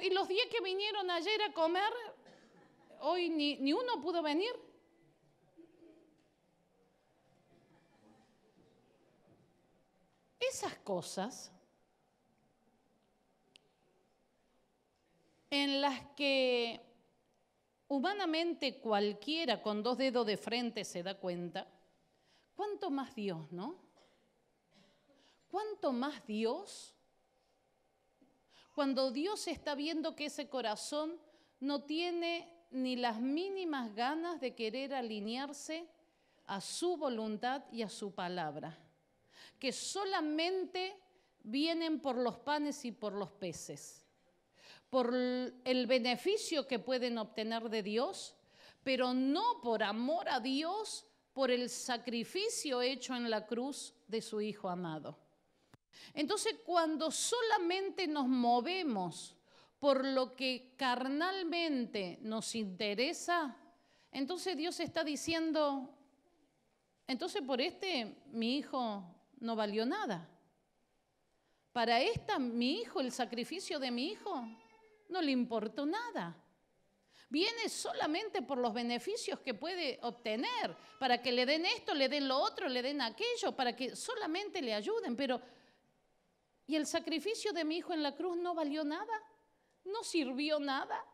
¿Y los días que vinieron ayer a comer, hoy ni uno pudo venir? Esas cosas en las que humanamente cualquiera con dos dedos de frente se da cuenta, ¿cuánto más Dios, no? ¿Cuánto más Dios? Cuando Dios está viendo que ese corazón no tiene ni las mínimas ganas de querer alinearse a su voluntad y a su palabra, que solamente vienen por los panes y por los peces por el beneficio que pueden obtener de Dios, pero no por amor a Dios, por el sacrificio hecho en la cruz de su Hijo amado. Entonces, cuando solamente nos movemos por lo que carnalmente nos interesa, entonces Dios está diciendo, entonces por este mi hijo no valió nada. Para esta mi hijo, el sacrificio de mi hijo no le importó nada. Viene solamente por los beneficios que puede obtener, para que le den esto, le den lo otro, le den aquello, para que solamente le ayuden. Pero, ¿y el sacrificio de mi hijo en la cruz no valió nada? ¿No sirvió nada?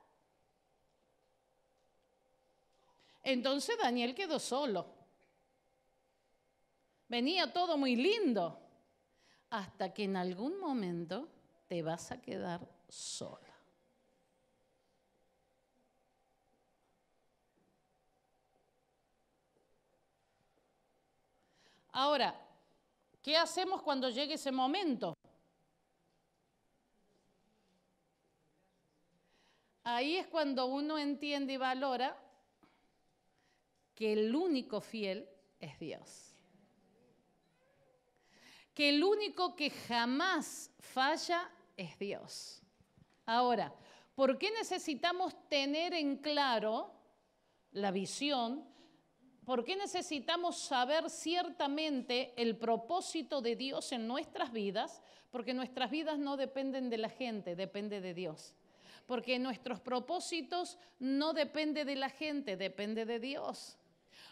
Entonces Daniel quedó solo. Venía todo muy lindo, hasta que en algún momento te vas a quedar solo. Ahora, ¿qué hacemos cuando llegue ese momento? Ahí es cuando uno entiende y valora que el único fiel es Dios. Que el único que jamás falla es Dios. Ahora, ¿por qué necesitamos tener en claro la visión, ¿Por qué necesitamos saber ciertamente el propósito de Dios en nuestras vidas? Porque nuestras vidas no dependen de la gente, depende de Dios. Porque nuestros propósitos no depende de la gente, depende de Dios.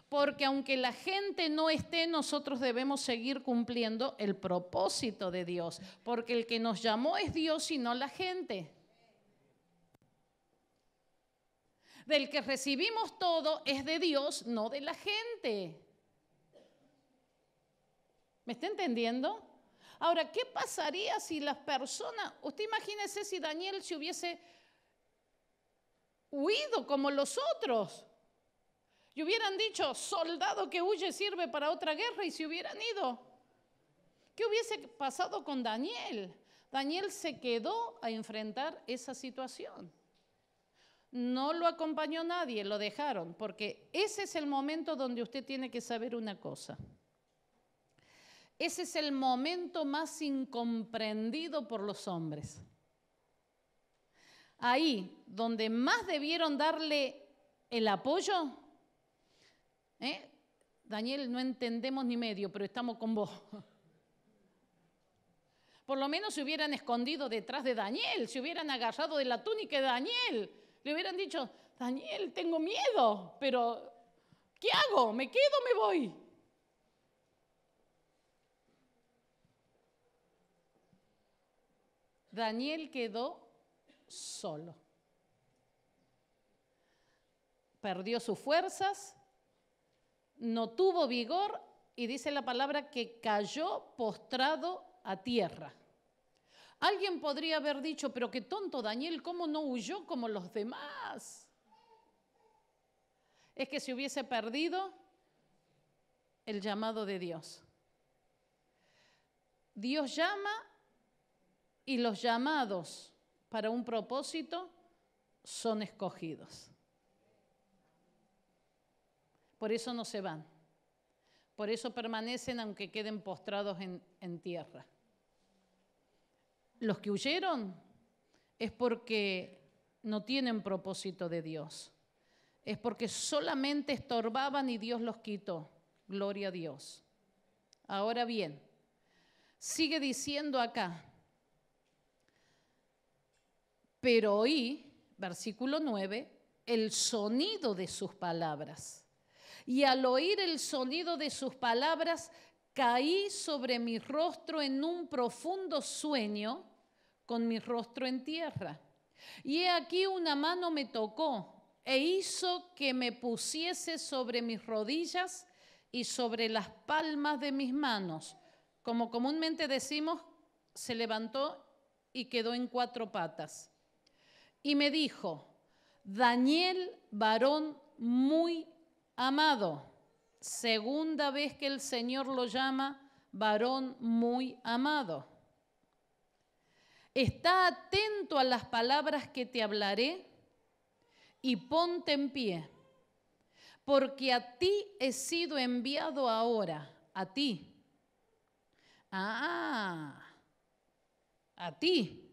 Porque aunque la gente no esté, nosotros debemos seguir cumpliendo el propósito de Dios. Porque el que nos llamó es Dios y no la gente. del que recibimos todo es de Dios, no de la gente. ¿Me está entendiendo? Ahora, ¿qué pasaría si las personas, usted imagínese si Daniel se hubiese huido como los otros? Y hubieran dicho, soldado que huye sirve para otra guerra y se hubieran ido. ¿Qué hubiese pasado con Daniel? Daniel se quedó a enfrentar esa situación no lo acompañó nadie, lo dejaron, porque ese es el momento donde usted tiene que saber una cosa. Ese es el momento más incomprendido por los hombres. Ahí, donde más debieron darle el apoyo, ¿eh? Daniel, no entendemos ni medio, pero estamos con vos. Por lo menos se hubieran escondido detrás de Daniel, se hubieran agarrado de la túnica de Daniel le hubieran dicho, Daniel, tengo miedo, pero ¿qué hago? ¿Me quedo o me voy? Daniel quedó solo. Perdió sus fuerzas, no tuvo vigor y dice la palabra que cayó postrado a tierra. Alguien podría haber dicho, pero qué tonto Daniel, ¿cómo no huyó como los demás? Es que se hubiese perdido el llamado de Dios. Dios llama y los llamados para un propósito son escogidos. Por eso no se van. Por eso permanecen aunque queden postrados en, en tierra los que huyeron es porque no tienen propósito de Dios. Es porque solamente estorbaban y Dios los quitó. Gloria a Dios. Ahora bien, sigue diciendo acá, pero oí, versículo 9, el sonido de sus palabras. Y al oír el sonido de sus palabras, Caí sobre mi rostro en un profundo sueño con mi rostro en tierra. Y he aquí una mano me tocó e hizo que me pusiese sobre mis rodillas y sobre las palmas de mis manos. Como comúnmente decimos, se levantó y quedó en cuatro patas. Y me dijo, Daniel, varón muy amado, segunda vez que el Señor lo llama varón muy amado. Está atento a las palabras que te hablaré y ponte en pie, porque a ti he sido enviado ahora, a ti. Ah, a ti.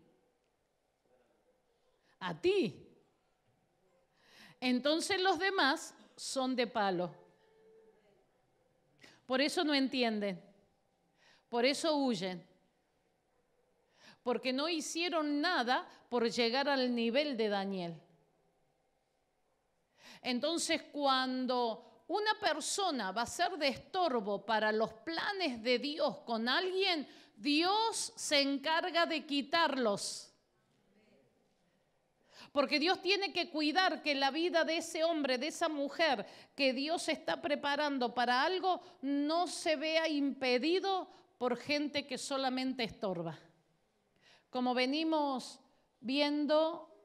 A ti. Entonces los demás son de palo. Por eso no entienden, por eso huyen, porque no hicieron nada por llegar al nivel de Daniel. Entonces cuando una persona va a ser de estorbo para los planes de Dios con alguien, Dios se encarga de quitarlos. Porque Dios tiene que cuidar que la vida de ese hombre, de esa mujer que Dios está preparando para algo, no se vea impedido por gente que solamente estorba. Como venimos viendo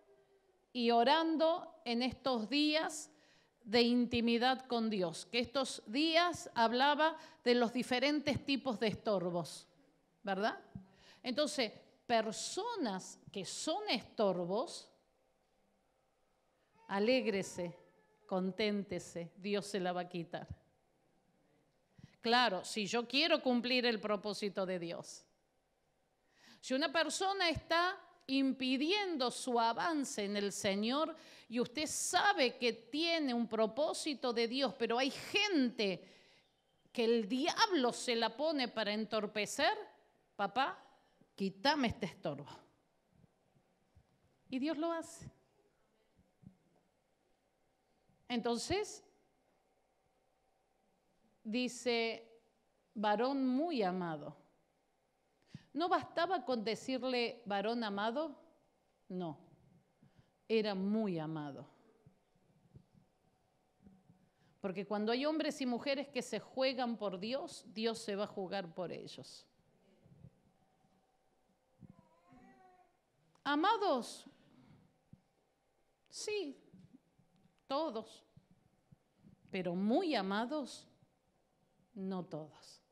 y orando en estos días de intimidad con Dios, que estos días hablaba de los diferentes tipos de estorbos, ¿verdad? Entonces, personas que son estorbos, alégrese, conténtese, Dios se la va a quitar. Claro, si yo quiero cumplir el propósito de Dios. Si una persona está impidiendo su avance en el Señor y usted sabe que tiene un propósito de Dios, pero hay gente que el diablo se la pone para entorpecer, papá, quítame este estorbo. Y Dios lo hace. Entonces, dice, varón muy amado. ¿No bastaba con decirle varón amado? No, era muy amado. Porque cuando hay hombres y mujeres que se juegan por Dios, Dios se va a jugar por ellos. Amados, sí, todos, pero muy amados, no todos.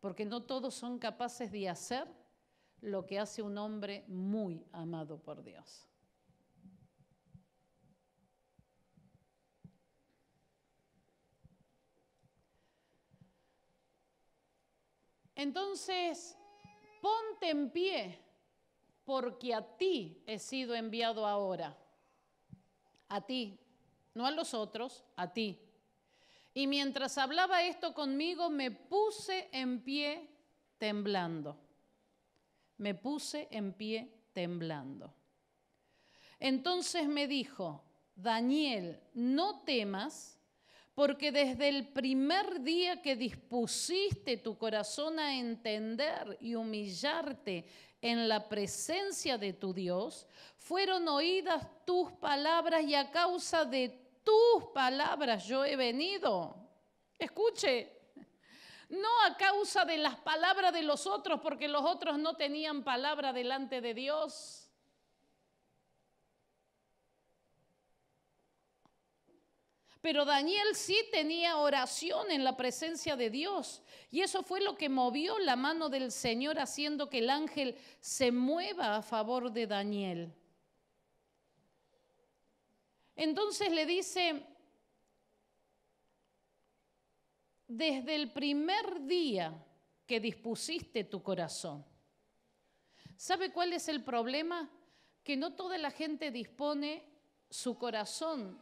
Porque no todos son capaces de hacer lo que hace un hombre muy amado por Dios. Entonces, ponte en pie, porque a ti he sido enviado ahora a ti, no a los otros, a ti. Y mientras hablaba esto conmigo, me puse en pie temblando. Me puse en pie temblando. Entonces me dijo, Daniel, no temas, porque desde el primer día que dispusiste tu corazón a entender y humillarte en la presencia de tu Dios, fueron oídas tus palabras y a causa de tus palabras yo he venido. Escuche, no a causa de las palabras de los otros, porque los otros no tenían palabra delante de Dios Pero Daniel sí tenía oración en la presencia de Dios. Y eso fue lo que movió la mano del Señor haciendo que el ángel se mueva a favor de Daniel. Entonces le dice, desde el primer día que dispusiste tu corazón. ¿Sabe cuál es el problema? Que no toda la gente dispone su corazón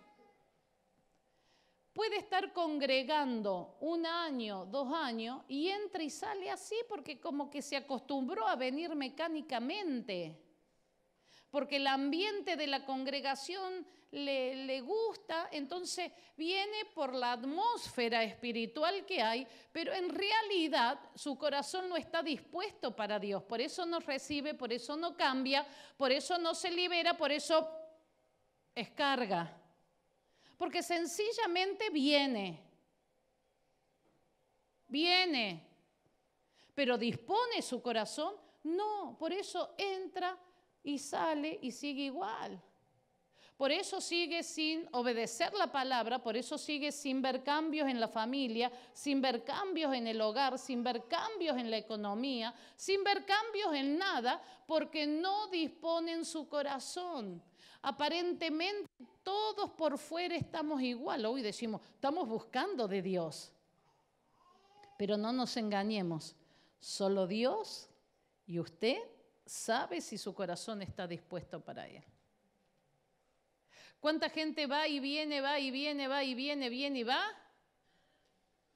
puede estar congregando un año, dos años, y entra y sale así porque como que se acostumbró a venir mecánicamente, porque el ambiente de la congregación le, gusta, entonces viene por la atmósfera espiritual que hay, pero en realidad su corazón no está dispuesto para Dios, por eso no recibe, por eso no cambia, por eso no se libera, por eso es carga. Porque sencillamente viene. Viene. Pero dispone su corazón. No, por eso entra y sale y sigue igual. Por eso sigue sin obedecer la palabra, por eso sigue sin ver cambios en la familia, sin ver cambios en el hogar, sin ver cambios en la economía, sin ver cambios en nada, porque no disponen su corazón. Aparentemente todos por fuera estamos igual. Hoy decimos, estamos buscando de Dios. Pero no nos engañemos. Solo Dios y usted sabe si su corazón está dispuesto para Él. ¿Cuánta gente va y viene, va y viene, va y viene, viene y va?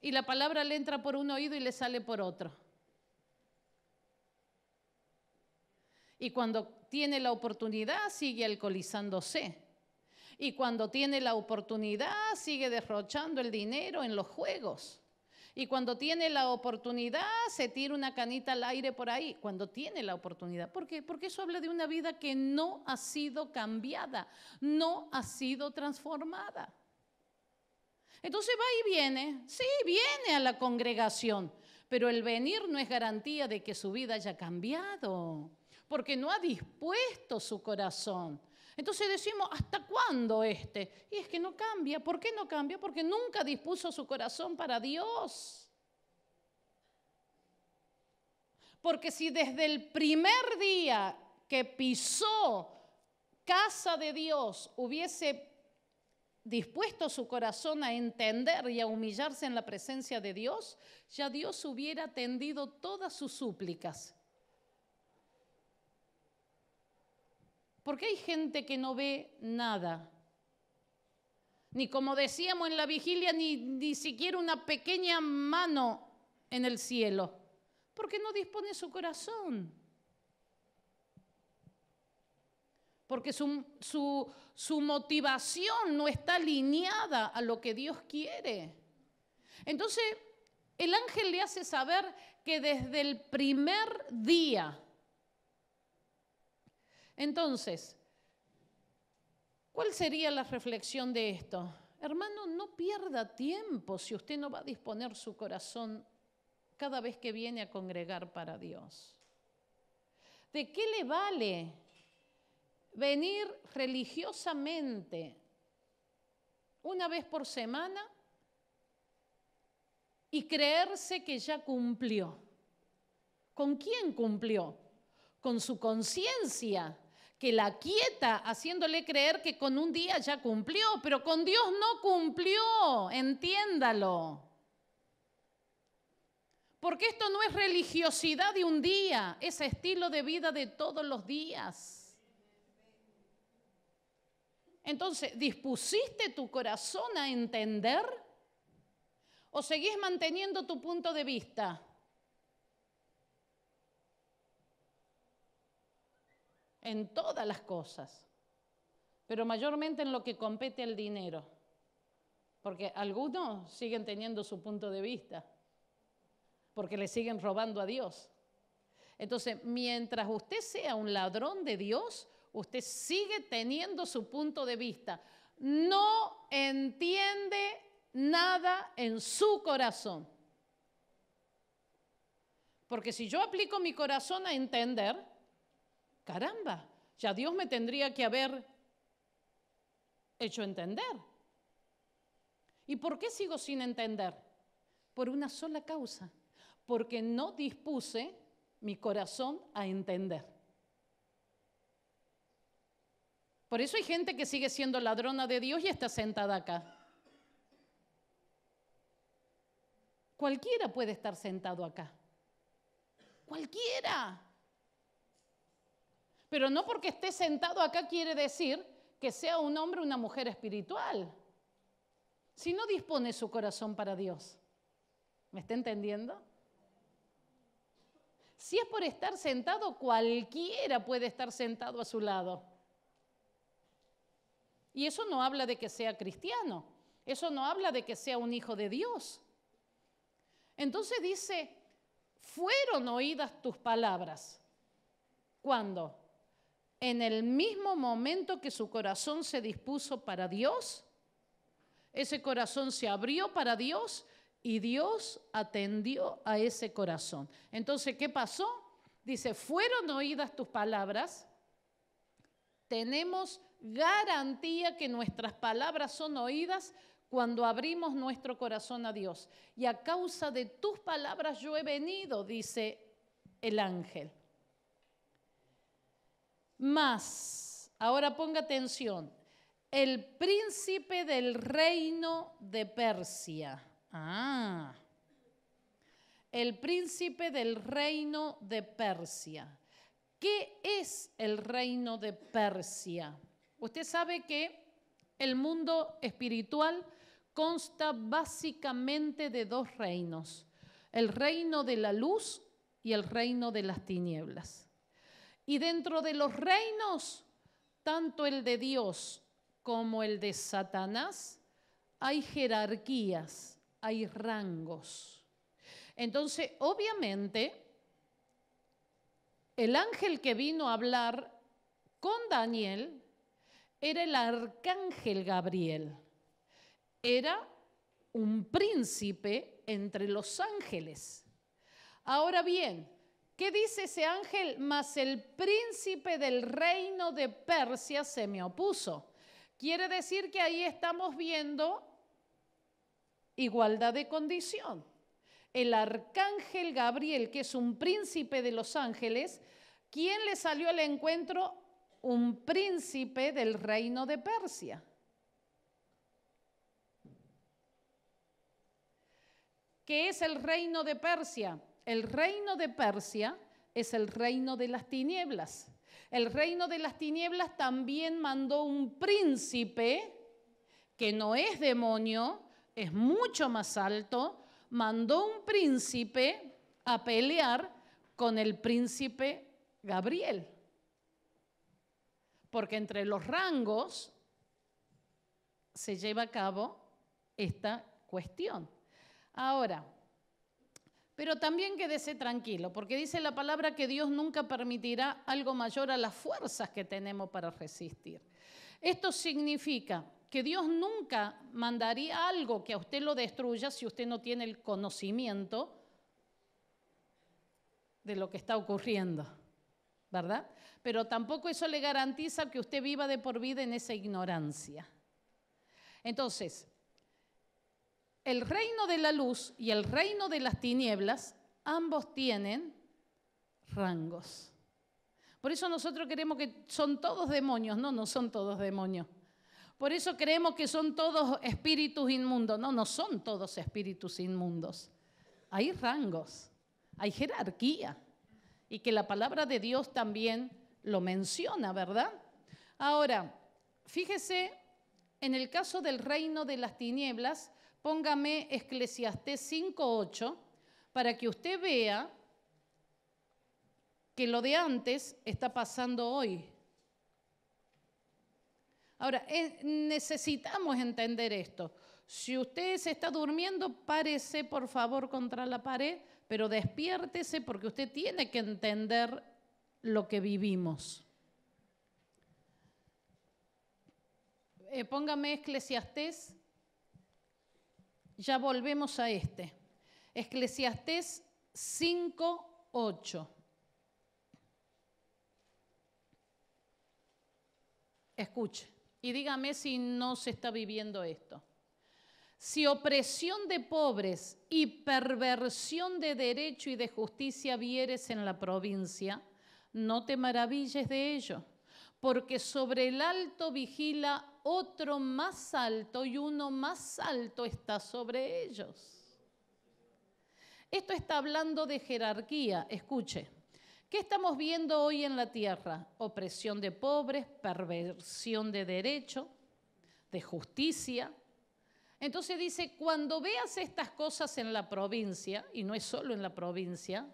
Y la palabra le entra por un oído y le sale por otro. Y cuando tiene la oportunidad, sigue alcoholizándose. Y cuando tiene la oportunidad, sigue derrochando el dinero en los juegos. Y cuando tiene la oportunidad, se tira una canita al aire por ahí. Cuando tiene la oportunidad. ¿Por qué? Porque eso habla de una vida que no ha sido cambiada, no ha sido transformada. Entonces va y viene. Sí, viene a la congregación. Pero el venir no es garantía de que su vida haya cambiado porque no ha dispuesto su corazón. Entonces decimos, ¿hasta cuándo este? Y es que no cambia. ¿Por qué no cambia? Porque nunca dispuso su corazón para Dios. Porque si desde el primer día que pisó casa de Dios hubiese dispuesto su corazón a entender y a humillarse en la presencia de Dios, ya Dios hubiera atendido todas sus súplicas ¿Por qué hay gente que no ve nada? Ni como decíamos en la vigilia, ni, ni siquiera una pequeña mano en el cielo. Porque no dispone su corazón. Porque su, su motivación no está alineada a lo que Dios quiere. Entonces, el ángel le hace saber que desde el primer día entonces, ¿cuál sería la reflexión de esto? Hermano, no pierda tiempo si usted no va a disponer su corazón cada vez que viene a congregar para Dios. ¿De qué le vale venir religiosamente una vez por semana y creerse que ya cumplió? ¿Con quién cumplió? ¿Con su conciencia? que la quieta, haciéndole creer que con un día ya cumplió, pero con Dios no cumplió, entiéndalo. Porque esto no es religiosidad de un día, es estilo de vida de todos los días. Entonces, ¿dispusiste tu corazón a entender? ¿O seguís manteniendo tu punto de vista? en todas las cosas, pero mayormente en lo que compete el dinero, porque algunos siguen teniendo su punto de vista, porque le siguen robando a Dios. Entonces, mientras usted sea un ladrón de Dios, usted sigue teniendo su punto de vista. No entiende nada en su corazón. Porque si yo aplico mi corazón a entender, caramba, ya Dios me tendría que haber hecho entender. ¿Y por qué sigo sin entender? Por una sola causa, porque no dispuse mi corazón a entender. Por eso hay gente que sigue siendo ladrona de Dios y está sentada acá. Cualquiera puede estar sentado acá. Cualquiera. Pero no porque esté sentado acá quiere decir que sea un hombre o una mujer espiritual. Si no dispone su corazón para Dios. ¿Me está entendiendo? Si es por estar sentado, cualquiera puede estar sentado a su lado. Y eso no habla de que sea cristiano, eso no habla de que sea un hijo de Dios. Entonces dice, fueron oídas tus palabras. ¿Cuándo? en el mismo momento que su corazón se dispuso para Dios, ese corazón se abrió para Dios y Dios atendió a ese corazón. Entonces, ¿qué pasó? Dice, fueron oídas tus palabras. Tenemos garantía que nuestras palabras son oídas cuando abrimos nuestro corazón a Dios. Y a causa de tus palabras yo he venido, dice el ángel. Mas, ahora ponga atención, el príncipe del reino de Persia. Ah, el príncipe del reino de Persia. ¿Qué es el reino de Persia? Usted sabe que el mundo espiritual consta básicamente de dos reinos, el reino de la luz y el reino de las tinieblas. Y dentro de los reinos, tanto el de Dios como el de Satanás, hay jerarquías, hay rangos. Entonces, obviamente, el ángel que vino a hablar con Daniel era el arcángel Gabriel. Era un príncipe entre los ángeles. Ahora bien, ¿Qué dice ese ángel? Mas el príncipe del reino de Persia se me opuso. Quiere decir que ahí estamos viendo igualdad de condición. El arcángel Gabriel, que es un príncipe de los ángeles, ¿quién le salió al encuentro? Un príncipe del reino de Persia. ¿Qué es el reino de Persia? el reino de Persia es el reino de las tinieblas. El reino de las tinieblas también mandó un príncipe que no es demonio, es mucho más alto, mandó un príncipe a pelear con el príncipe Gabriel. Porque entre los rangos se lleva a cabo esta cuestión. Ahora, pero también quédese tranquilo, porque dice la palabra que Dios nunca permitirá algo mayor a las fuerzas que tenemos para resistir. Esto significa que Dios nunca mandaría algo que a usted lo destruya si usted no tiene el conocimiento de lo que está ocurriendo, ¿verdad? Pero tampoco eso le garantiza que usted viva de por vida en esa ignorancia. Entonces, el reino de la luz y el reino de las tinieblas, ambos tienen rangos. Por eso nosotros creemos que son todos demonios. No, no son todos demonios. Por eso creemos que son todos espíritus inmundos. No, no son todos espíritus inmundos. Hay rangos, hay jerarquía. Y que la palabra de Dios también lo menciona, ¿verdad? Ahora, fíjese, en el caso del reino de las tinieblas, póngame Eclesiastés 5.8 para que usted vea que lo de antes está pasando hoy. Ahora, eh, necesitamos entender esto. Si usted se está durmiendo, párese por favor contra la pared, pero despiértese porque usted tiene que entender lo que vivimos. Eh, póngame Eclesiastés ya volvemos a este. Eclesiastés 5, 8. Escuche y dígame si no se está viviendo esto. Si opresión de pobres y perversión de derecho y de justicia vieres en la provincia, no te maravilles de ello, porque sobre el alto vigila otro más alto y uno más alto está sobre ellos. Esto está hablando de jerarquía, escuche. ¿Qué estamos viendo hoy en la tierra? Opresión de pobres, perversión de derecho, de justicia. Entonces dice, cuando veas estas cosas en la provincia, y no es solo en la provincia,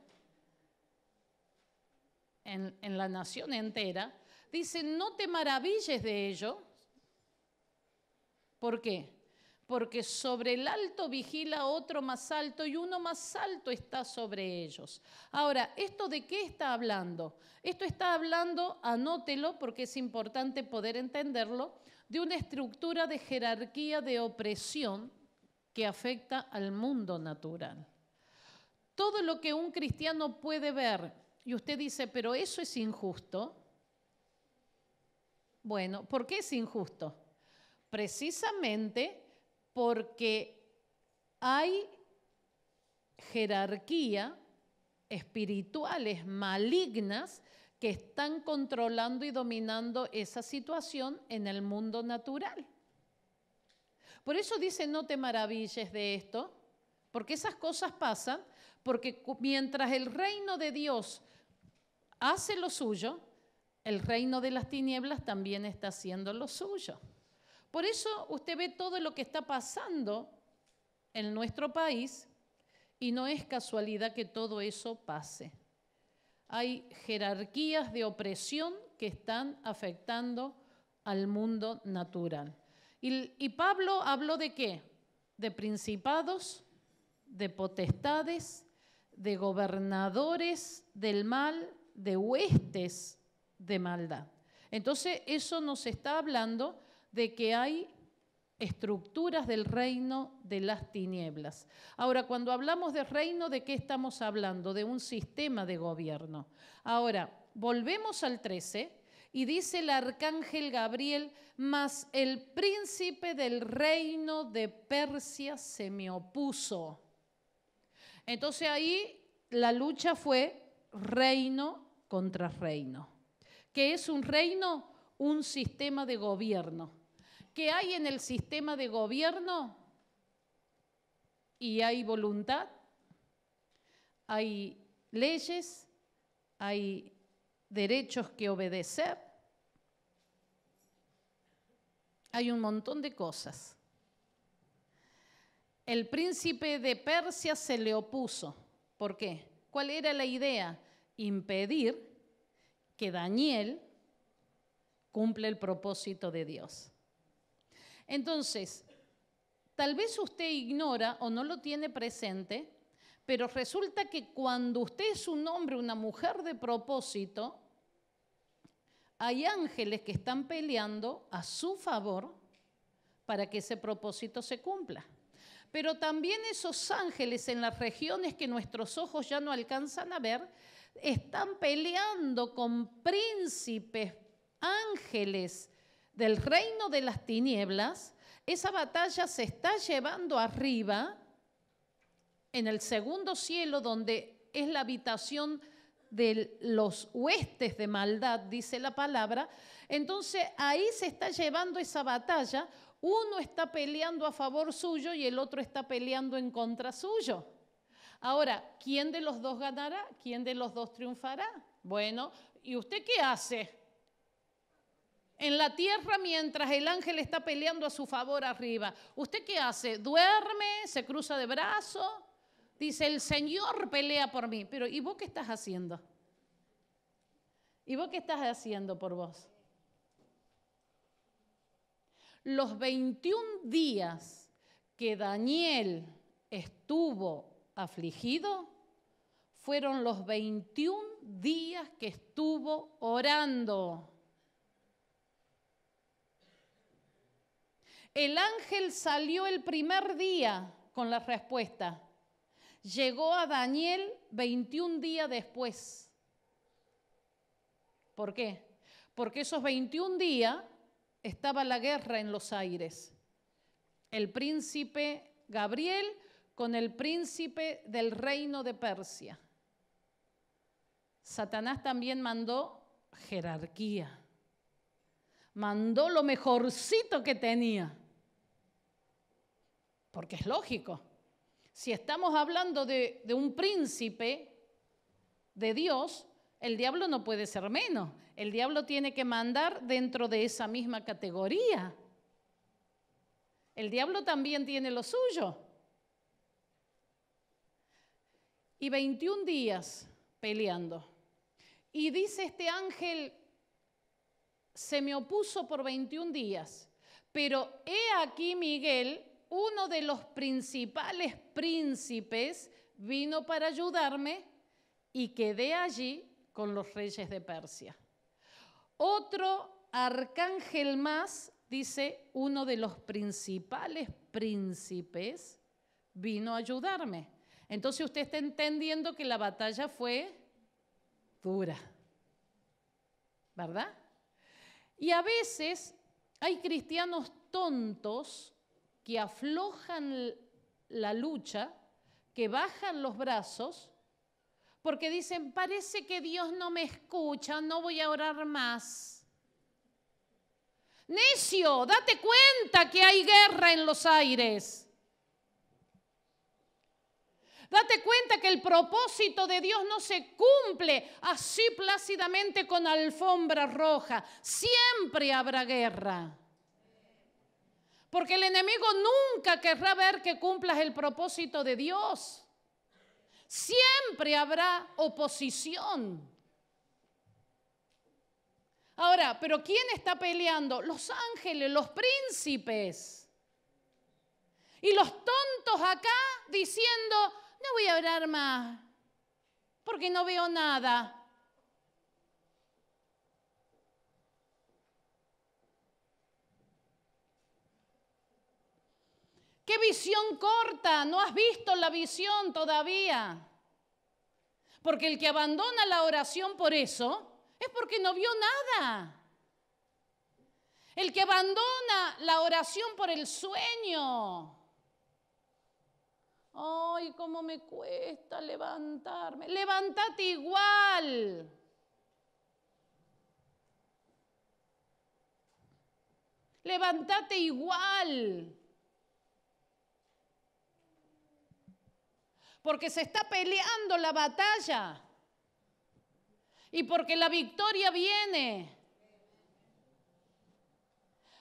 en, en la nación entera, dice, no te maravilles de ello, ¿Por qué? Porque sobre el alto vigila otro más alto y uno más alto está sobre ellos. Ahora, ¿esto de qué está hablando? Esto está hablando, anótelo porque es importante poder entenderlo, de una estructura de jerarquía de opresión que afecta al mundo natural. Todo lo que un cristiano puede ver, y usted dice, pero eso es injusto, bueno, ¿por qué es injusto? precisamente porque hay jerarquía espirituales malignas que están controlando y dominando esa situación en el mundo natural. Por eso dice, no te maravilles de esto, porque esas cosas pasan, porque mientras el reino de Dios hace lo suyo, el reino de las tinieblas también está haciendo lo suyo. Por eso usted ve todo lo que está pasando en nuestro país y no es casualidad que todo eso pase. Hay jerarquías de opresión que están afectando al mundo natural. Y, Pablo habló de qué? De principados, de potestades, de gobernadores del mal, de huestes de maldad. Entonces eso nos está hablando de que hay estructuras del reino de las tinieblas. Ahora, cuando hablamos de reino, ¿de qué estamos hablando? De un sistema de gobierno. Ahora, volvemos al 13 y dice el arcángel Gabriel, mas el príncipe del reino de Persia se me opuso. Entonces ahí la lucha fue reino contra reino, que es un reino, un sistema de gobierno que hay en el sistema de gobierno y hay voluntad, hay leyes, hay derechos que obedecer, hay un montón de cosas. El príncipe de Persia se le opuso. ¿Por qué? ¿Cuál era la idea? Impedir que Daniel cumpla el propósito de Dios. Entonces, tal vez usted ignora o no lo tiene presente, pero resulta que cuando usted es un hombre, una mujer de propósito, hay ángeles que están peleando a su favor para que ese propósito se cumpla. Pero también esos ángeles en las regiones que nuestros ojos ya no alcanzan a ver, están peleando con príncipes, ángeles del reino de las tinieblas, esa batalla se está llevando arriba en el segundo cielo, donde es la habitación de los huestes de maldad, dice la palabra. Entonces ahí se está llevando esa batalla. Uno está peleando a favor suyo y el otro está peleando en contra suyo. Ahora, ¿quién de los dos ganará? ¿Quién de los dos triunfará? Bueno, ¿y usted qué hace? en la tierra mientras el ángel está peleando a su favor arriba. ¿Usted qué hace? Duerme, se cruza de brazos, dice, el Señor pelea por mí. Pero ¿y vos qué estás haciendo? ¿Y vos qué estás haciendo por vos? Los 21 días que Daniel estuvo afligido fueron los 21 días que estuvo orando. El ángel salió el primer día con la respuesta. Llegó a Daniel 21 días después. ¿Por qué? Porque esos 21 días estaba la guerra en los aires. El príncipe Gabriel con el príncipe del reino de Persia. Satanás también mandó jerarquía. Mandó lo mejorcito que tenía. Porque es lógico. Si estamos hablando de, un príncipe de Dios, el diablo no puede ser menos. El diablo tiene que mandar dentro de esa misma categoría. El diablo también tiene lo suyo. Y 21 días peleando. Y dice este ángel, se me opuso por 21 días, pero he aquí Miguel uno de los principales príncipes vino para ayudarme y quedé allí con los reyes de Persia. Otro arcángel más, dice, uno de los principales príncipes vino a ayudarme. Entonces usted está entendiendo que la batalla fue dura, ¿verdad? Y a veces hay cristianos tontos que aflojan la lucha, que bajan los brazos, porque dicen, parece que Dios no me escucha, no voy a orar más. Necio, date cuenta que hay guerra en los aires. Date cuenta que el propósito de Dios no se cumple así plácidamente con alfombra roja. Siempre habrá guerra. Porque el enemigo nunca querrá ver que cumplas el propósito de Dios. Siempre habrá oposición. Ahora, ¿pero quién está peleando? Los ángeles, los príncipes. Y los tontos acá diciendo, no voy a hablar más, porque no veo nada. Qué visión corta, no has visto la visión todavía. Porque el que abandona la oración por eso es porque no vio nada. El que abandona la oración por el sueño. Ay, cómo me cuesta levantarme. Levántate igual. Levántate igual. porque se está peleando la batalla y porque la victoria viene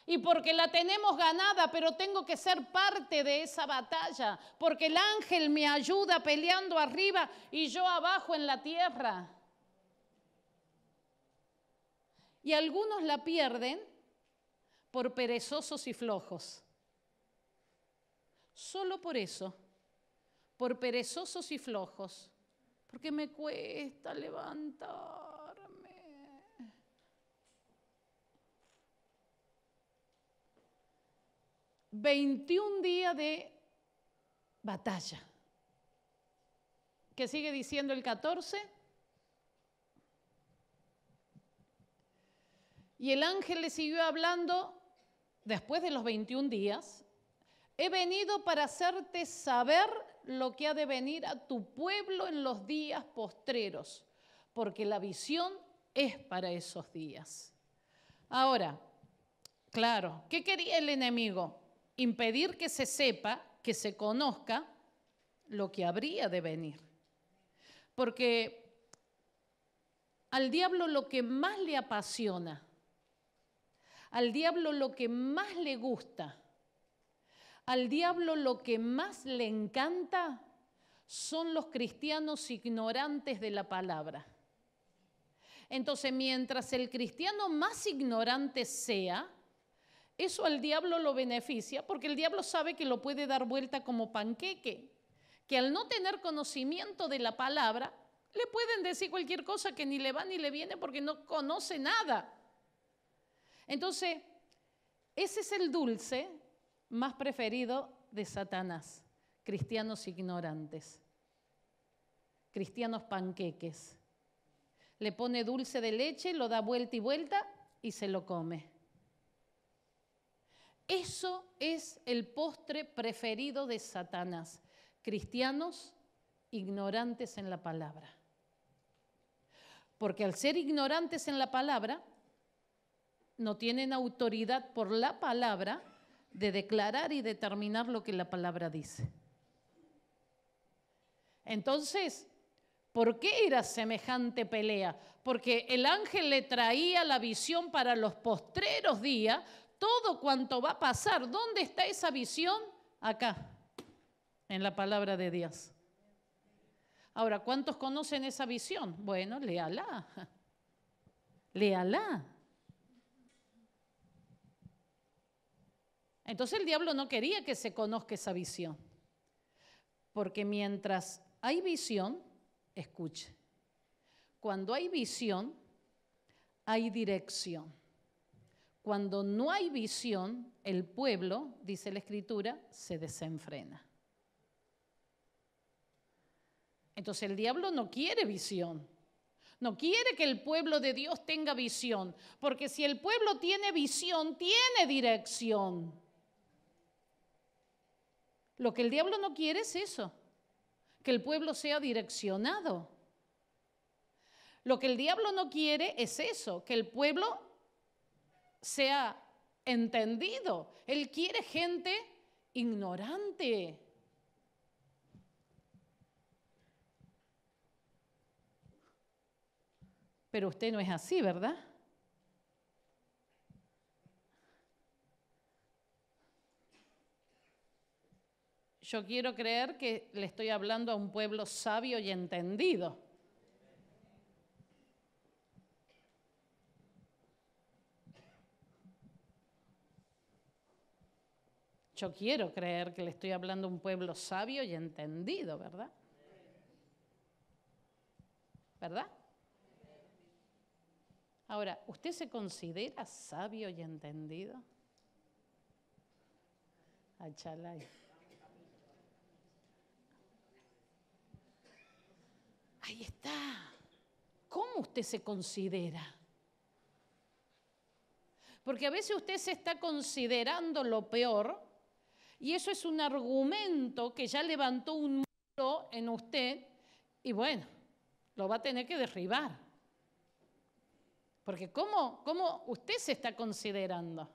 y porque la tenemos ganada, pero tengo que ser parte de esa batalla, porque el ángel me ayuda peleando arriba y yo abajo en la tierra. Y algunos la pierden por perezosos y flojos. Solo por eso por perezosos y flojos, porque me cuesta levantarme. Veintiún días de batalla. ¿Qué sigue diciendo el 14? Y el ángel le siguió hablando después de los 21 días. He venido para hacerte saber lo que ha de venir a tu pueblo en los días postreros, porque la visión es para esos días. Ahora, claro, ¿qué quería el enemigo? Impedir que se sepa, que se conozca lo que habría de venir. Porque al diablo lo que más le apasiona, al diablo lo que más le gusta, al diablo lo que más le encanta son los cristianos ignorantes de la palabra. Entonces, mientras el cristiano más ignorante sea, eso al diablo lo beneficia, porque el diablo sabe que lo puede dar vuelta como panqueque, que al no tener conocimiento de la palabra, le pueden decir cualquier cosa que ni le va ni le viene porque no conoce nada. Entonces, ese es el dulce más preferido de Satanás, cristianos ignorantes, cristianos panqueques. Le pone dulce de leche, lo da vuelta y vuelta y se lo come. Eso es el postre preferido de Satanás, cristianos ignorantes en la palabra. Porque al ser ignorantes en la palabra, no tienen autoridad por la palabra, de declarar y determinar lo que la palabra dice. Entonces, ¿por qué era semejante pelea? Porque el ángel le traía la visión para los postreros días, todo cuanto va a pasar. ¿Dónde está esa visión? Acá, en la palabra de Dios. Ahora, ¿cuántos conocen esa visión? Bueno, léala. Léala. Entonces el diablo no quería que se conozca esa visión. Porque mientras hay visión, escuche, cuando hay visión, hay dirección. Cuando no hay visión, el pueblo, dice la escritura, se desenfrena. Entonces el diablo no quiere visión. No quiere que el pueblo de Dios tenga visión, porque si el pueblo tiene visión, tiene dirección. Lo que el diablo no quiere es eso, que el pueblo sea direccionado. Lo que el diablo no quiere es eso, que el pueblo sea entendido. Él quiere gente ignorante. Pero usted no es así, ¿verdad? Yo quiero creer que le estoy hablando a un pueblo sabio y entendido. Yo quiero creer que le estoy hablando a un pueblo sabio y entendido, ¿verdad? ¿Verdad? Ahora, ¿usted se considera sabio y entendido? Ahí está. ¿Cómo usted se considera? Porque a veces usted se está considerando lo peor y eso es un argumento que ya levantó un muro en usted y bueno, lo va a tener que derribar. Porque ¿cómo, cómo usted se está considerando?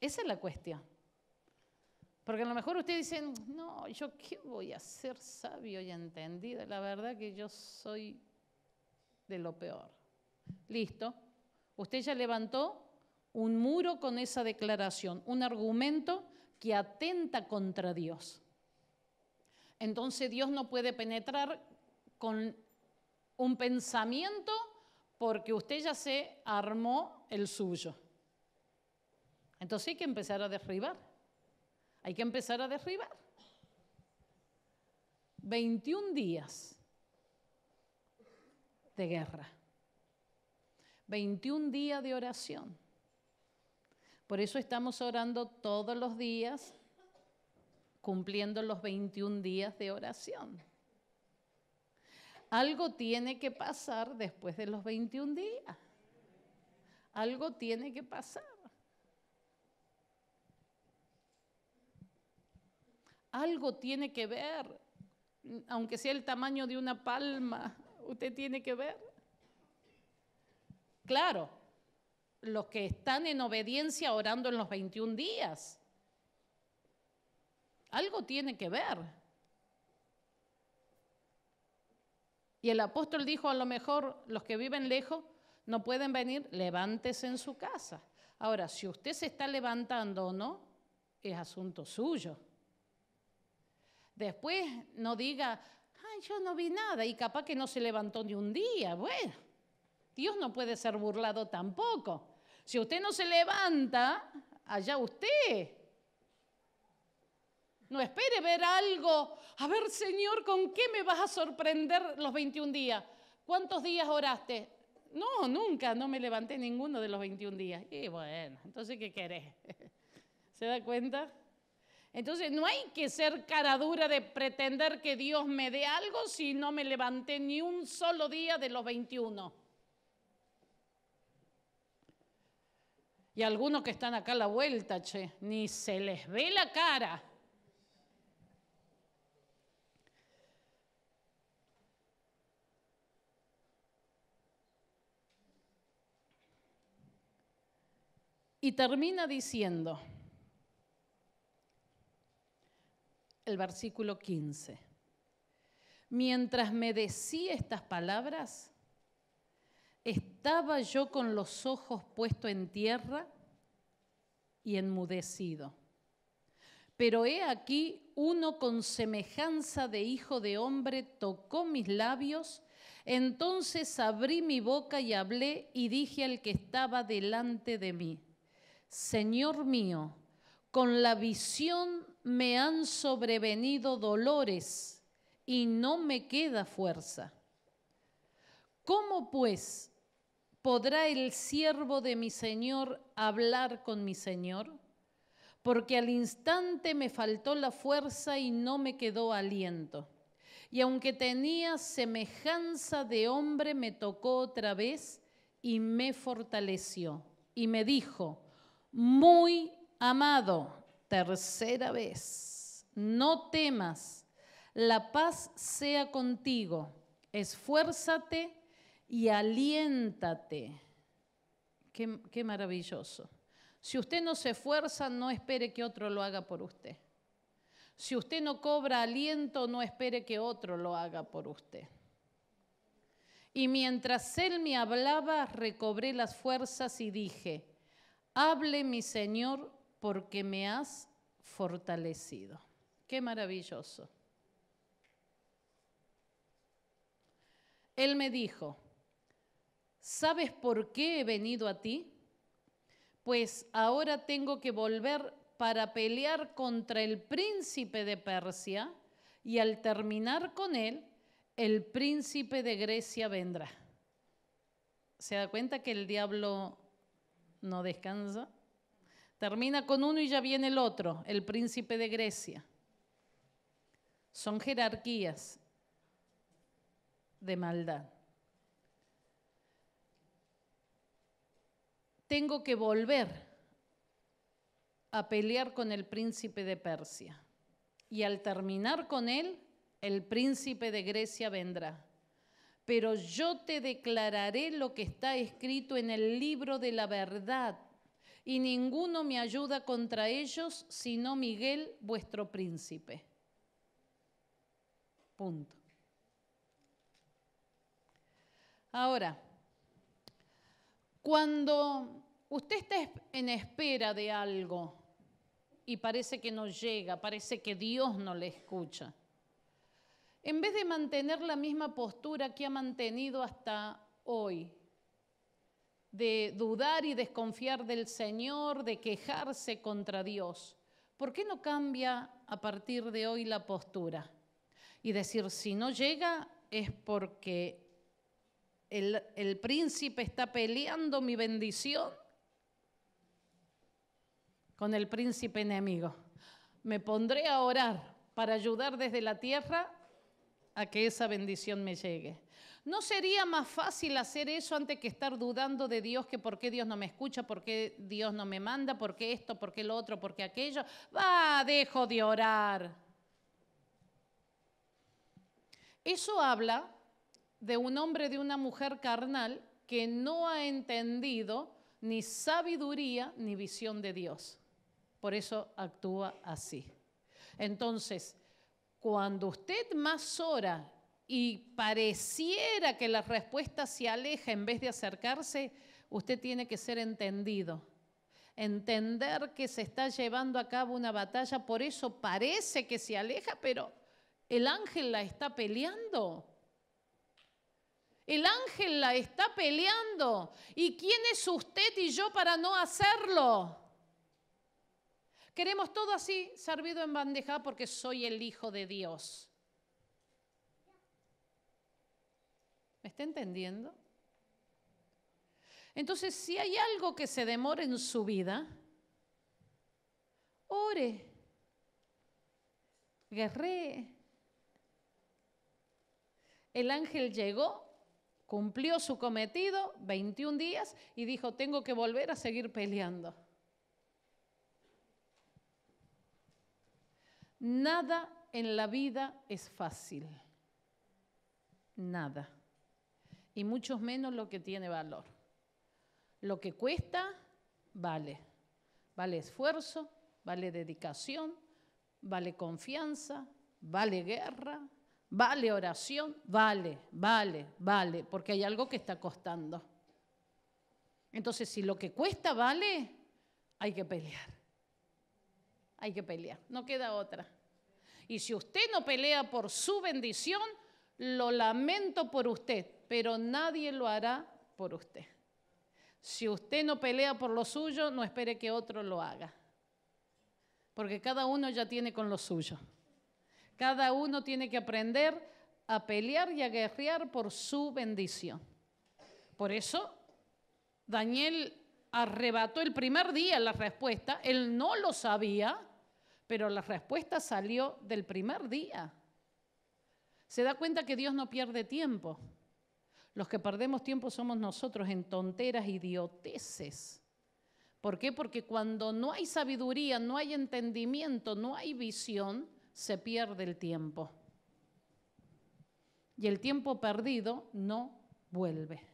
Esa es la cuestión. Porque a lo mejor ustedes dicen, no, yo qué voy a ser sabio y entendido. La verdad que yo soy de lo peor. Listo. Usted ya levantó un muro con esa declaración, un argumento que atenta contra Dios. Entonces Dios no puede penetrar con un pensamiento porque usted ya se armó el suyo. Entonces hay que empezar a derribar. Hay que empezar a derribar. 21 días de guerra. 21 días de oración. Por eso estamos orando todos los días, cumpliendo los 21 días de oración. Algo tiene que pasar después de los 21 días. Algo tiene que pasar. Algo tiene que ver, aunque sea el tamaño de una palma, usted tiene que ver. Claro, los que están en obediencia orando en los 21 días, algo tiene que ver. Y el apóstol dijo, a lo mejor los que viven lejos no pueden venir, levántese en su casa. Ahora, si usted se está levantando o no, es asunto suyo. Después no diga, ay, yo no vi nada y capaz que no se levantó ni un día. Bueno, Dios no puede ser burlado tampoco. Si usted no se levanta, allá usted. No espere ver algo. A ver, Señor, ¿con qué me vas a sorprender los 21 días? ¿Cuántos días oraste? No, nunca, no me levanté ninguno de los 21 días. Y bueno, entonces, ¿qué querés? ¿Se da cuenta? Entonces no hay que ser cara dura de pretender que Dios me dé algo si no me levanté ni un solo día de los 21. Y algunos que están acá a la vuelta, che, ni se les ve la cara. Y termina diciendo, el versículo 15. Mientras me decía estas palabras, estaba yo con los ojos puestos en tierra y enmudecido. Pero he aquí uno con semejanza de hijo de hombre tocó mis labios, entonces abrí mi boca y hablé y dije al que estaba delante de mí, Señor mío, con la visión me han sobrevenido dolores y no me queda fuerza. ¿Cómo pues podrá el siervo de mi Señor hablar con mi Señor? Porque al instante me faltó la fuerza y no me quedó aliento. Y aunque tenía semejanza de hombre, me tocó otra vez y me fortaleció. Y me dijo, muy amado, tercera vez. No temas, la paz sea contigo. Esfuérzate y aliéntate. Qué, maravilloso. Si usted no se esfuerza, no espere que otro lo haga por usted. Si usted no cobra aliento, no espere que otro lo haga por usted. Y mientras él me hablaba, recobré las fuerzas y dije, hable mi Señor porque me has fortalecido. Qué maravilloso. Él me dijo, ¿sabes por qué he venido a ti? Pues ahora tengo que volver para pelear contra el príncipe de Persia y al terminar con él, el príncipe de Grecia vendrá. ¿Se da cuenta que el diablo no descansa? Termina con uno y ya viene el otro, el príncipe de Grecia. Son jerarquías de maldad. Tengo que volver a pelear con el príncipe de Persia. Y al terminar con él, el príncipe de Grecia vendrá. Pero yo te declararé lo que está escrito en el libro de la verdad y ninguno me ayuda contra ellos sino Miguel, vuestro príncipe. Punto. Ahora, cuando usted está en espera de algo y parece que no llega, parece que Dios no le escucha, en vez de mantener la misma postura que ha mantenido hasta hoy, de dudar y desconfiar del Señor, de quejarse contra Dios. ¿Por qué no cambia a partir de hoy la postura? Y decir, si no llega es porque el, príncipe está peleando mi bendición con el príncipe enemigo. Me pondré a orar para ayudar desde la tierra a que esa bendición me llegue. ¿No sería más fácil hacer eso antes que estar dudando de Dios que por qué Dios no me escucha, por qué Dios no me manda, por qué esto, por qué lo otro, por qué aquello? Va, dejo de orar. Eso habla de un hombre, de una mujer carnal que no ha entendido ni sabiduría ni visión de Dios. Por eso actúa así. Entonces, cuando usted más ora y pareciera que la respuesta se aleja en vez de acercarse, usted tiene que ser entendido. Entender que se está llevando a cabo una batalla, por eso parece que se aleja, pero el ángel la está peleando. El ángel la está peleando. ¿Y quién es usted y yo para no hacerlo? Queremos todo así servido en bandeja porque soy el Hijo de Dios. ¿Me está entendiendo? Entonces, si hay algo que se demora en su vida, ore, guerree. El ángel llegó, cumplió su cometido, 21 días, y dijo, tengo que volver a seguir peleando. Nada en la vida es fácil. Nada. Y mucho menos lo que tiene valor. Lo que cuesta, vale. Vale esfuerzo, vale dedicación, vale confianza, vale guerra, vale oración, vale, vale, vale, porque hay algo que está costando. Entonces, si lo que cuesta vale, hay que pelear. Hay que pelear, no queda otra. Y si usted no pelea por su bendición, lo lamento por usted, pero nadie lo hará por usted. Si usted no pelea por lo suyo, no espere que otro lo haga. Porque cada uno ya tiene con lo suyo. Cada uno tiene que aprender a pelear y a guerrear por su bendición. Por eso, Daniel arrebató el primer día la respuesta. Él no lo sabía pero la respuesta salió del primer día. Se da cuenta que Dios no pierde tiempo. Los que perdemos tiempo somos nosotros en tonteras, idioteces. ¿Por qué? Porque cuando no hay sabiduría, no hay entendimiento, no hay visión, se pierde el tiempo. Y el tiempo perdido no vuelve.